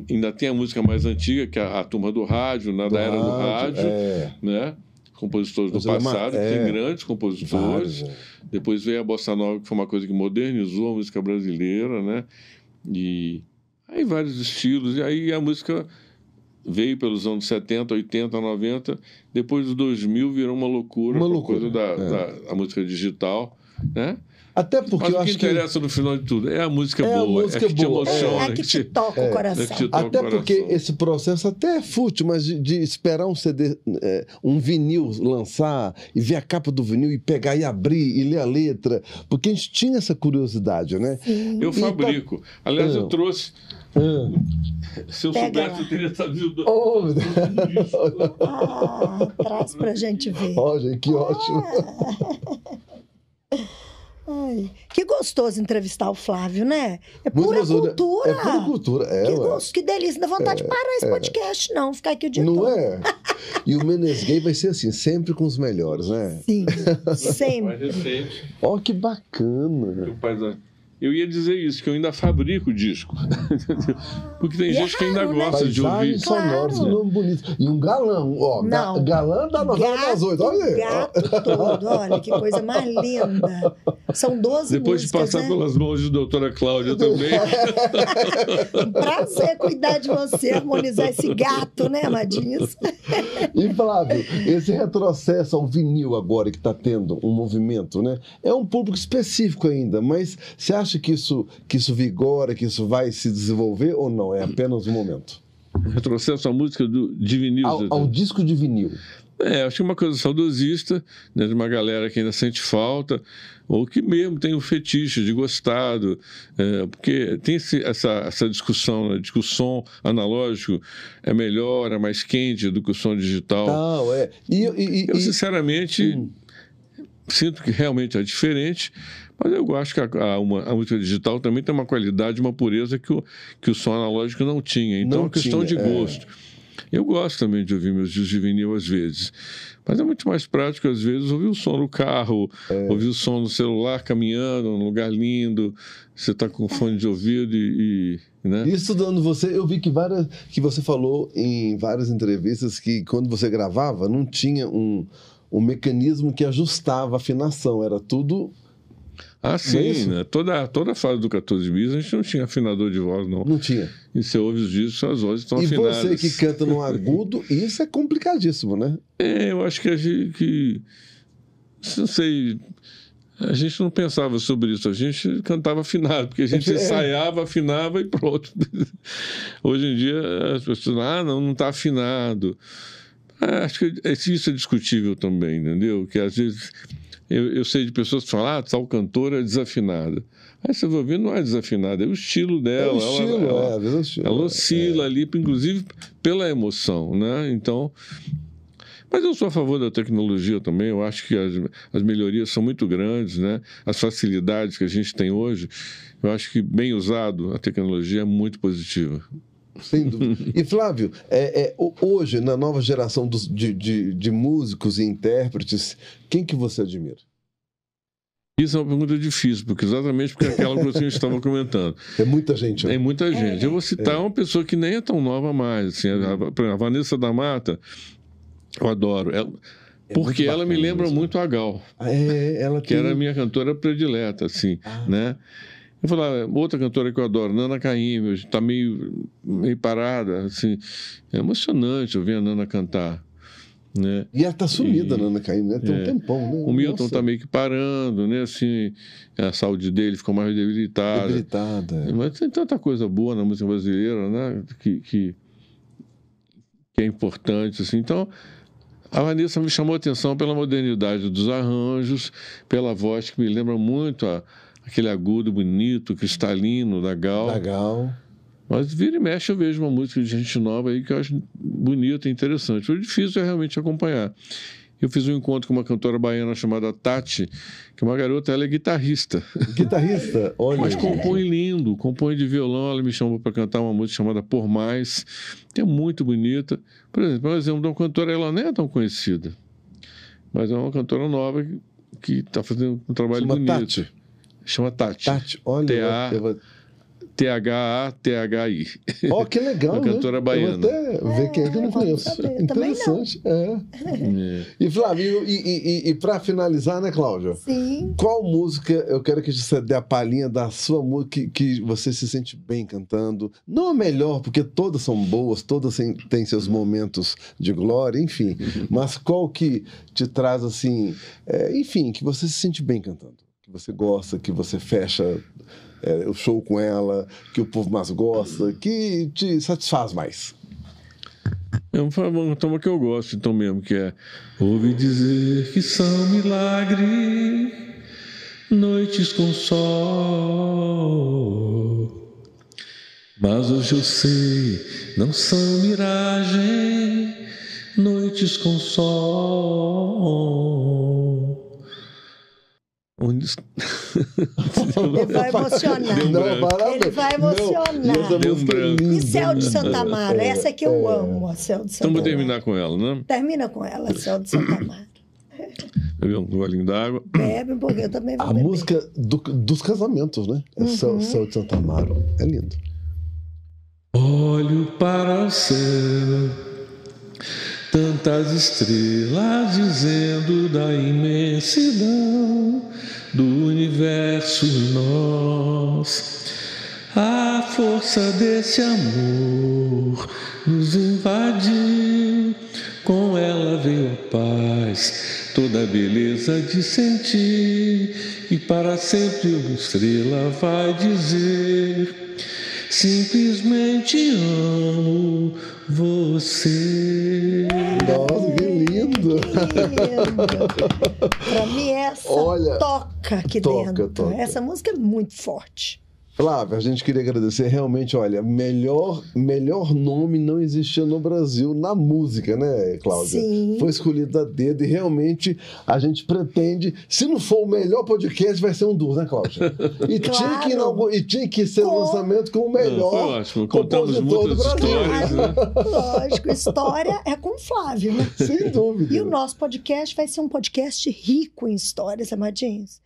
Speaker 3: ainda tem a música mais antiga, que é a, a turma do rádio, na da era do rádio, é. né? Compositores do é passado, é. tem grandes compositores. Vários, é. Depois veio a bossa nova, que foi uma coisa que modernizou a música brasileira, né? E aí vários estilos, e aí a música veio pelos anos 70, 80, 90, depois dos 2000 virou uma loucura, uma loucura coisa da, é. da, música digital, né? Até porque Mas eu acho que. O que interessa que... no final de tudo é a música é boa. É a música é, é que boa. te emociona. É, é que te toca é. o coração. É toca até o porque
Speaker 1: esse processo até é fútil, mas de, de esperar um CD, é, um vinil lançar e ver a capa do vinil e pegar e abrir e ler a letra. Porque a gente tinha essa curiosidade, né? Sim. Eu tá fabrico. Aliás, eu ah. trouxe. Ah.
Speaker 3: Se eu Pega soubesse, lá. eu teria sabido. Oh, ah, traz
Speaker 2: pra gente ver. Olha, que ótimo. Ah. Ai, que gostoso entrevistar o Flávio, né? É Muito pura gostoso, né? cultura. É, pura cultura, é. Que, gosto, que delícia. Não dá vontade é, de parar esse é. podcast, não. Ficar aqui o dia
Speaker 1: não todo. Não é? E o Menesgay vai ser assim, sempre com os melhores, né? Sim, sempre. Mais Olha oh, que bacana.
Speaker 3: O pai eu ia dizer isso, que eu ainda fabrico disco. Porque tem e é gente é raro, que ainda né? gosta de ouvir. Sonoro, claro. nome
Speaker 1: bonito. E um galão, ó. Não. galã da novela das oito, olha aí. Gato todo, olha que coisa mais linda.
Speaker 3: São 12 Depois músicas, de passar né? pelas mãos de doutora Cláudia também.
Speaker 1: um prazer
Speaker 2: cuidar de você, harmonizar esse gato, né, Amadinhos?
Speaker 1: e, Flávio, esse retrocesso ao vinil agora que está tendo um movimento, né? É um público específico ainda, mas se acha acha que isso, que isso vigora, que isso vai se desenvolver ou não? É apenas
Speaker 3: um momento. Retrocesso à música do, de vinil. Ao, ao disco de vinil. É, acho que é uma coisa saudosista, né, de uma galera que ainda sente falta, ou que mesmo tem o um fetiche de gostado, é, porque tem esse, essa, essa discussão né, de que o som analógico é melhor, é mais quente do que o som digital.
Speaker 1: Não, é. E, e, eu,
Speaker 3: sinceramente, e... Hum. sinto que realmente é diferente, mas eu acho que a, a, uma, a, música digital também tem uma qualidade, uma pureza que o, que o som analógico não tinha. Então, não é questão tinha, de é. gosto. É... Eu gosto também de ouvir meus discos de vinil às vezes, mas é muito mais prático às vezes ouvir o som no carro, é... ouvir o som no celular caminhando, num lugar lindo, você está com fone de ouvido e, e... Né? você, eu
Speaker 1: vi que várias que você falou em várias entrevistas que quando você gravava não tinha um, um mecanismo que ajustava a afinação, era tudo
Speaker 3: ah, é sim. Né? Toda, toda a fase do 14 bis a gente não tinha afinador de voz, não. Não tinha. E você ouve os discos, as vozes estão e afinadas. E você que
Speaker 1: canta no agudo, isso é complicadíssimo, né?
Speaker 3: É, eu acho que a gente... Que, não sei... A gente não pensava sobre isso, a gente cantava afinado, porque a gente é. ensaiava, afinava e pronto. Hoje em dia as pessoas, ah, não, não está afinado. Ah, acho que é, isso é discutível também, entendeu? Que às vezes eu, eu sei de pessoas que falam, ah, tal cantora é desafinada. Aí você vai ver, não é desafinada, é o estilo dela. É o estilo, ela, é, é ela, é, estilo, ela oscila é. ali, inclusive pela emoção, né? Então, mas eu sou a favor da tecnologia também, eu acho que as, as melhorias são muito grandes, né? As facilidades que a gente tem hoje, eu acho que bem usado, a tecnologia é muito positiva.
Speaker 1: Sem dúvida. E Flávio, é, é, hoje, na nova geração dos, de, de, de, músicos e intérpretes, quem que você admira?
Speaker 3: Isso é uma pergunta difícil, porque exatamente porque é aquela que você estava comentando. É muita gente. Né? É muita gente. É. Eu vou é. citar uma pessoa que nem é tão nova mais. Assim, a, a Vanessa da Mata, eu adoro. Ela, é porque ela me lembra isso. muito a Gal. Ah, é, ela tem... Que era a minha cantora predileta, assim, ah. né? Vou falar, outra cantora que eu adoro, Nana Caim, está meio, meio parada, assim. É emocionante ouvir a Nana cantar. Né? E ela tá sumida, e, Nana Caim, né? Tem é, um tempão, né? O Milton Nossa. tá meio que parando, né? Assim, a saúde dele ficou mais debilitada. Debilitada. É. Mas tem tanta coisa boa na música brasileira, né? Que, que, que é importante, assim. Então, a Vanessa me chamou a atenção pela modernidade dos arranjos, pela voz que me lembra muito a aquele agudo bonito, cristalino da Gal. Da Gal. Mas vira e mexe eu vejo uma música de gente nova aí que eu acho bonita e interessante. Foi difícil é realmente acompanhar. Eu fiz um encontro com uma cantora baiana chamada Tati, que é uma garota, ela é guitarrista.
Speaker 1: Guitarrista? Olha. Mas compõe
Speaker 3: lindo, compõe de violão, ela me chamou para cantar uma música chamada Por Mais, que é muito bonita. Por exemplo, um exemplo de uma cantora, ela nem é tão conhecida, mas é uma cantora nova que está fazendo um trabalho Chama bonito. Tati. Chama Tati. Tati, olha. T-A... T-H-A-T-H-I. Ó, oh, que legal, né? Uma cantora né? baiana.
Speaker 1: Eu vou até ver quem é que eu não é, conheço. Interessante. Não. É.
Speaker 3: é.
Speaker 1: E, Flavinho, e, e, e para finalizar, né, Cláudia? Sim. Qual música, eu quero que você dê a palhinha da sua música que, que você se sente bem cantando. Não a melhor, porque todas são boas, todas têm seus momentos de glória, enfim. Uhum. Mas qual que te traz, assim, é, enfim, que você se sente bem cantando? que você gosta, que você fecha é, o show com ela, que o povo mais gosta, que te satisfaz mais?
Speaker 3: Eu é falo uma toma que eu gosto, então mesmo, que é Ouvi dizer que são milagre Noites com sol Mas hoje eu sei Não são miragem Noites com sol Onde... Ele vai emocionar. Ele vai emocionar. Deu é E Céu de Santa
Speaker 2: é. essa é, que eu é. amo, a Céu de Santa Então vou terminar
Speaker 3: com ela, né?
Speaker 2: Termina com ela, Céu de
Speaker 3: Santa Amaro. Bebe tá um golinho d'água.
Speaker 2: Bebe, porque eu também
Speaker 3: vou A beber. música
Speaker 1: do, dos casamentos, né? uhum. Céu, Céu de Santa Amaro. É lindo.
Speaker 3: Olho para o céu Tantas estrelas dizendo da imensidão do universo nós. A força desse amor nos invadiu, com ela veio a paz, toda a beleza de sentir, e para sempre uma estrela vai dizer. Simplesmente amo você. Nossa, que lindo!
Speaker 1: Que lindo.
Speaker 2: pra mim, é essa Olha, toca aqui toca, dentro. Toca. Essa música é muito forte.
Speaker 1: Flávio, a gente queria agradecer realmente, olha, melhor, melhor nome não existia no Brasil na música, né, Cláudia? Sim. Foi escolhido a dedo e realmente a gente pretende, se não for o melhor podcast, vai ser um dos, né, Cláudia?
Speaker 3: E, claro. tinha,
Speaker 1: que e tinha que ser com... lançamento com o melhor. Não, foi ótimo, contamos muitas histórias. Né?
Speaker 2: Lógico, história é com o Flávio, né? Sem dúvida. E o nosso podcast vai ser um podcast rico em histórias, amadinhos. O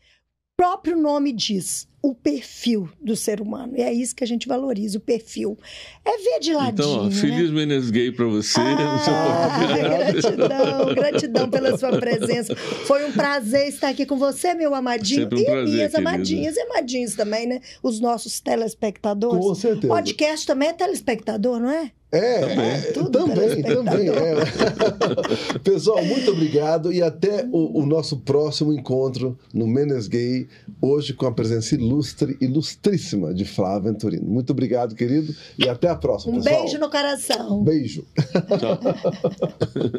Speaker 2: próprio nome diz o perfil do ser humano. E é isso que a gente valoriza, o perfil. É ver de ladinho.
Speaker 3: Então, ó, né? feliz né? Menes Gay para você. Ah, gratidão, gratidão pela sua presença. Foi
Speaker 2: um prazer estar aqui com você, meu amadinho. Um e prazer, minhas querida. amadinhas e amadinhos também, né? Os nossos telespectadores. Com certeza. Podcast também é telespectador, não é?
Speaker 1: É, também, é, é também. também é. Pessoal, muito obrigado e até o, o, nosso próximo encontro no Menes Gay, hoje com a presença ilustre, ilustríssima de Flávia Venturino. Muito obrigado, querido, e até a próxima. Um pessoal. beijo
Speaker 2: no coração. Beijo.
Speaker 1: Tchau.